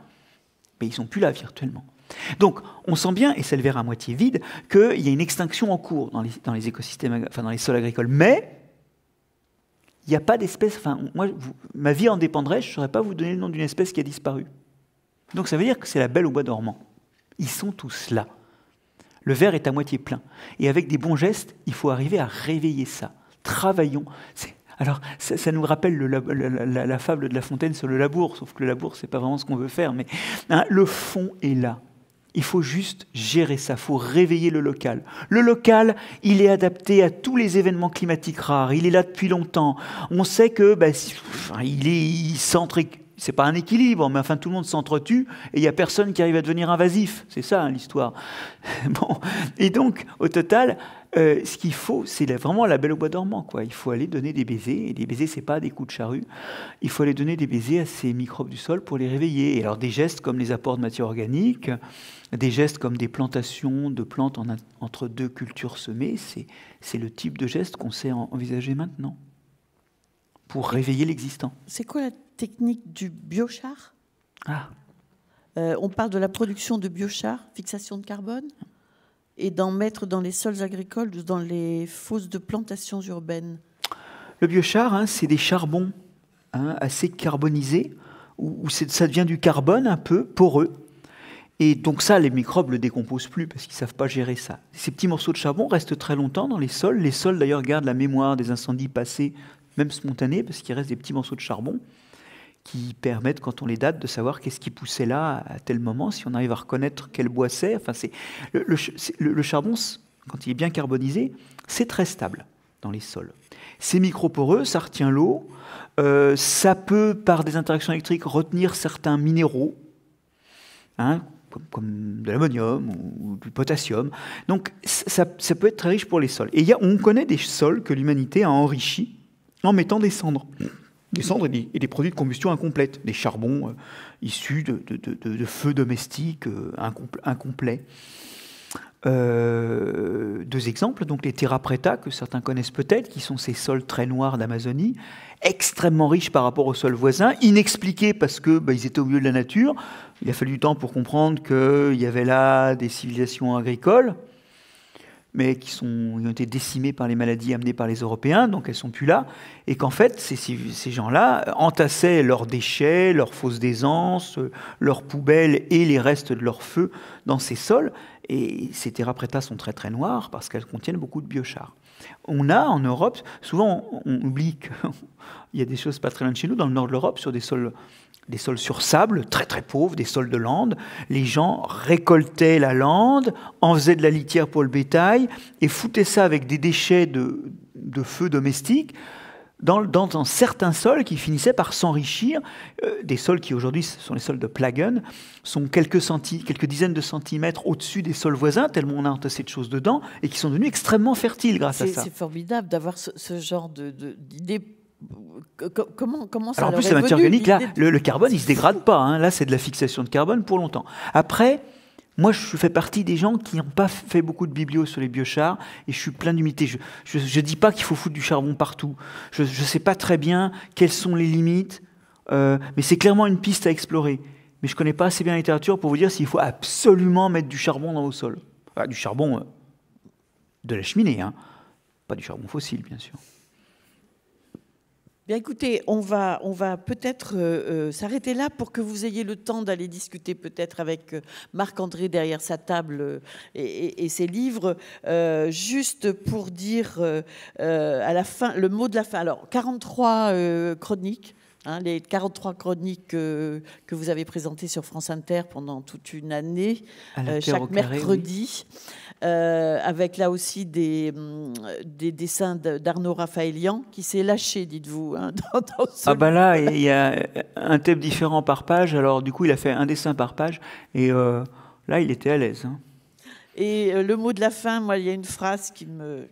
mais ils ne sont plus là virtuellement. Donc, on sent bien, et c'est le verre à moitié vide, qu'il y a une extinction en cours dans les, écosystèmes, dans les sols agricoles. Mais il n'y a pas d'espèce. Enfin, moi, ma vie en dépendrait. Je ne saurais pas vous donner le nom d'une espèce qui a disparu. Donc ça veut dire que c'est la belle au bois dormant. Ils sont tous là. Le verre est à moitié plein. Et avec des bons gestes, il faut arriver à réveiller ça. Travaillons. Alors, ça, nous rappelle la, fable de La Fontaine sur le labour, sauf que le labour, c'est pas vraiment ce qu'on veut faire. Mais hein, le fond est là. Il faut juste gérer ça, il faut réveiller le local. Le local, il est adapté à tous les événements climatiques rares, il est là depuis longtemps. On sait que bah, il est centré c'est pas un équilibre, mais enfin tout le monde s'entretue et il n'y a personne qui arrive à devenir invasif. C'est ça hein, l'histoire. bon. Et donc, au total, euh, ce qu'il faut, c'est vraiment la belle au bois dormant. Quoi. Il faut aller donner des baisers, et des baisers, ce c'est pas des coups de charrue. Il faut aller donner des baisers à ces microbes du sol pour les réveiller. Et alors, des gestes comme les apports de matière organique, des gestes comme des plantations de plantes entre deux cultures semées, c'est le type de geste qu'on sait envisager maintenant pour réveiller l'existant. C'est quoi la technique du biochar. Ah. Euh,
on parle de la production de biochar, fixation de carbone, et d'en mettre dans les sols agricoles, dans les fosses de plantations urbaines.
Le biochar, hein, c'est des charbons hein, assez carbonisés, où, ça devient du carbone un peu poreux. Et donc ça, les microbes le décomposent plus parce qu'ils ne savent pas gérer ça. Ces petits morceaux de charbon restent très longtemps dans les sols. Les sols, d'ailleurs, gardent la mémoire des incendies passés, même spontanés, parce qu'il reste des petits morceaux de charbon qui permettent, quand on les date, de savoir qu'est-ce qui poussait là à tel moment, si on arrive à reconnaître quel bois c'est. Enfin, c'est le, charbon, quand il est bien carbonisé, c'est très stable dans les sols. C'est microporeux, ça retient l'eau, euh, ça peut, par des interactions électriques, retenir certains minéraux, hein, comme, de l'ammonium ou, du potassium. Donc ça, peut être très riche pour les sols. Et y on connaît des sols que l'humanité a enrichis en mettant des cendres des cendres et des, produits de combustion incomplète, des charbons euh, issus de, feux domestiques euh, incomplets. Euh, deux exemples, donc les terra preta que certains connaissent peut-être, qui sont ces sols très noirs d'Amazonie, extrêmement riches par rapport aux sols voisins, inexpliqués parce que bah, ils étaient au milieu de la nature. Il a fallu du temps pour comprendre qu'il y avait là des civilisations agricoles mais qui, ont été décimées par les maladies amenées par les Européens, donc elles sont plus là, et qu'en fait, ces, gens-là entassaient leurs déchets, leurs fausses d'aisance, leurs poubelles et les restes de leurs feux dans ces sols, et ces terra preta sont très très noires parce qu'elles contiennent beaucoup de biochar. On a en Europe, souvent on, oublie qu'il y a des choses pas très loin de chez nous, dans le nord de l'Europe, sur des sols, sur sable, très très pauvres, des sols de lande. Les gens récoltaient la lande, en faisaient de la litière pour le bétail et foutaient ça avec des déchets de, de feu domestiques dans, dans, sols qui finissaient par s'enrichir. Euh, des sols qui aujourd'hui sont les sols de Plagen, sont quelques, centi, quelques dizaines de centimètres au-dessus des sols voisins, tellement on a entassé de choses dedans, et qui sont devenus extrêmement fertiles grâce à ça. C'est
formidable d'avoir ce, genre d'idée. De, Comment, comment ça Alors En plus, la matière organique, là,
le, carbone, il se dégrade pas. Hein. Là, c'est de la fixation de carbone pour longtemps. Après, moi, je fais partie des gens qui n'ont pas fait beaucoup de biblio sur les biochars et je suis plein d'humilité. Je ne dis pas qu'il faut foutre du charbon partout. Je ne sais pas très bien quelles sont les limites, euh, mais c'est clairement une piste à explorer. Mais je ne connais pas assez bien la littérature pour vous dire s'il faut absolument mettre du charbon dans vos sols. du charbon euh, de la cheminée, hein. pas du charbon fossile, bien sûr
écoutez, on va, on va peut-être euh, euh, s'arrêter là pour que vous ayez le temps d'aller discuter peut-être avec euh, Marc-André derrière sa table et, ses livres. juste pour dire à la fin, le mot de la fin. Alors, 43 chroniques. Hein, les 43 chroniques que vous avez présentées sur France Inter pendant toute une année, chaque mercredi. Euh, avec là aussi des, mm, dessins d'Arnaud Raphaëlian qui s'est lâché, dites-vous. Hein,
ah bah là, il y a un thème différent par page. Alors du coup, il a fait un dessin par page et euh, là, il était à l'aise. Hein.
Et euh, le mot de la fin, moi, il y a une phrase qui me,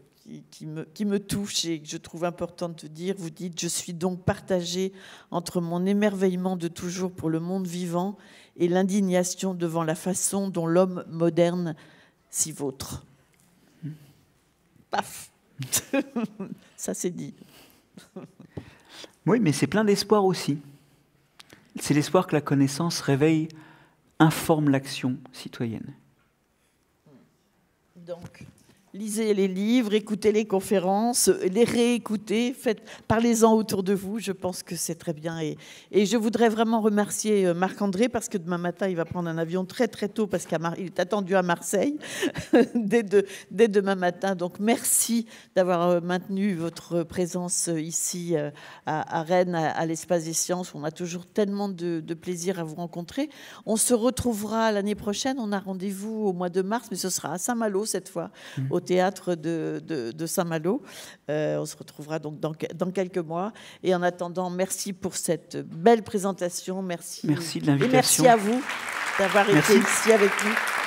qui, me, qui me touche et que je trouve importante de dire. Vous dites, je suis donc partagée entre mon émerveillement de toujours pour le monde vivant et l'indignation devant la façon dont l'homme moderne si vôtre. Paf Ça c'est dit.
oui, mais c'est plein d'espoir aussi. C'est l'espoir que la connaissance réveille, informe l'action citoyenne.
Donc, Lisez les livres, écoutez les conférences, les réécoutez, faites, parlez-en autour de vous. Je pense que c'est très bien. Et, et, je voudrais vraiment remercier euh, Marc-André parce que demain matin, il va prendre un avion très très tôt parce qu'il est attendu à Marseille dès, dès, demain matin. Donc merci d'avoir euh, maintenu votre présence euh, ici à, Rennes, à, l'Espace des Sciences. On a toujours tellement de, plaisir à vous rencontrer. On se retrouvera l'année prochaine. On a rendez-vous au mois de mars, mais ce sera à Saint-Malo cette fois théâtre de, Saint-Malo. Euh, on se retrouvera donc dans, dans, quelques mois. Et en attendant, merci pour cette belle présentation. Merci. Merci de l'invitation. Merci à vous d'avoir été
ici avec nous.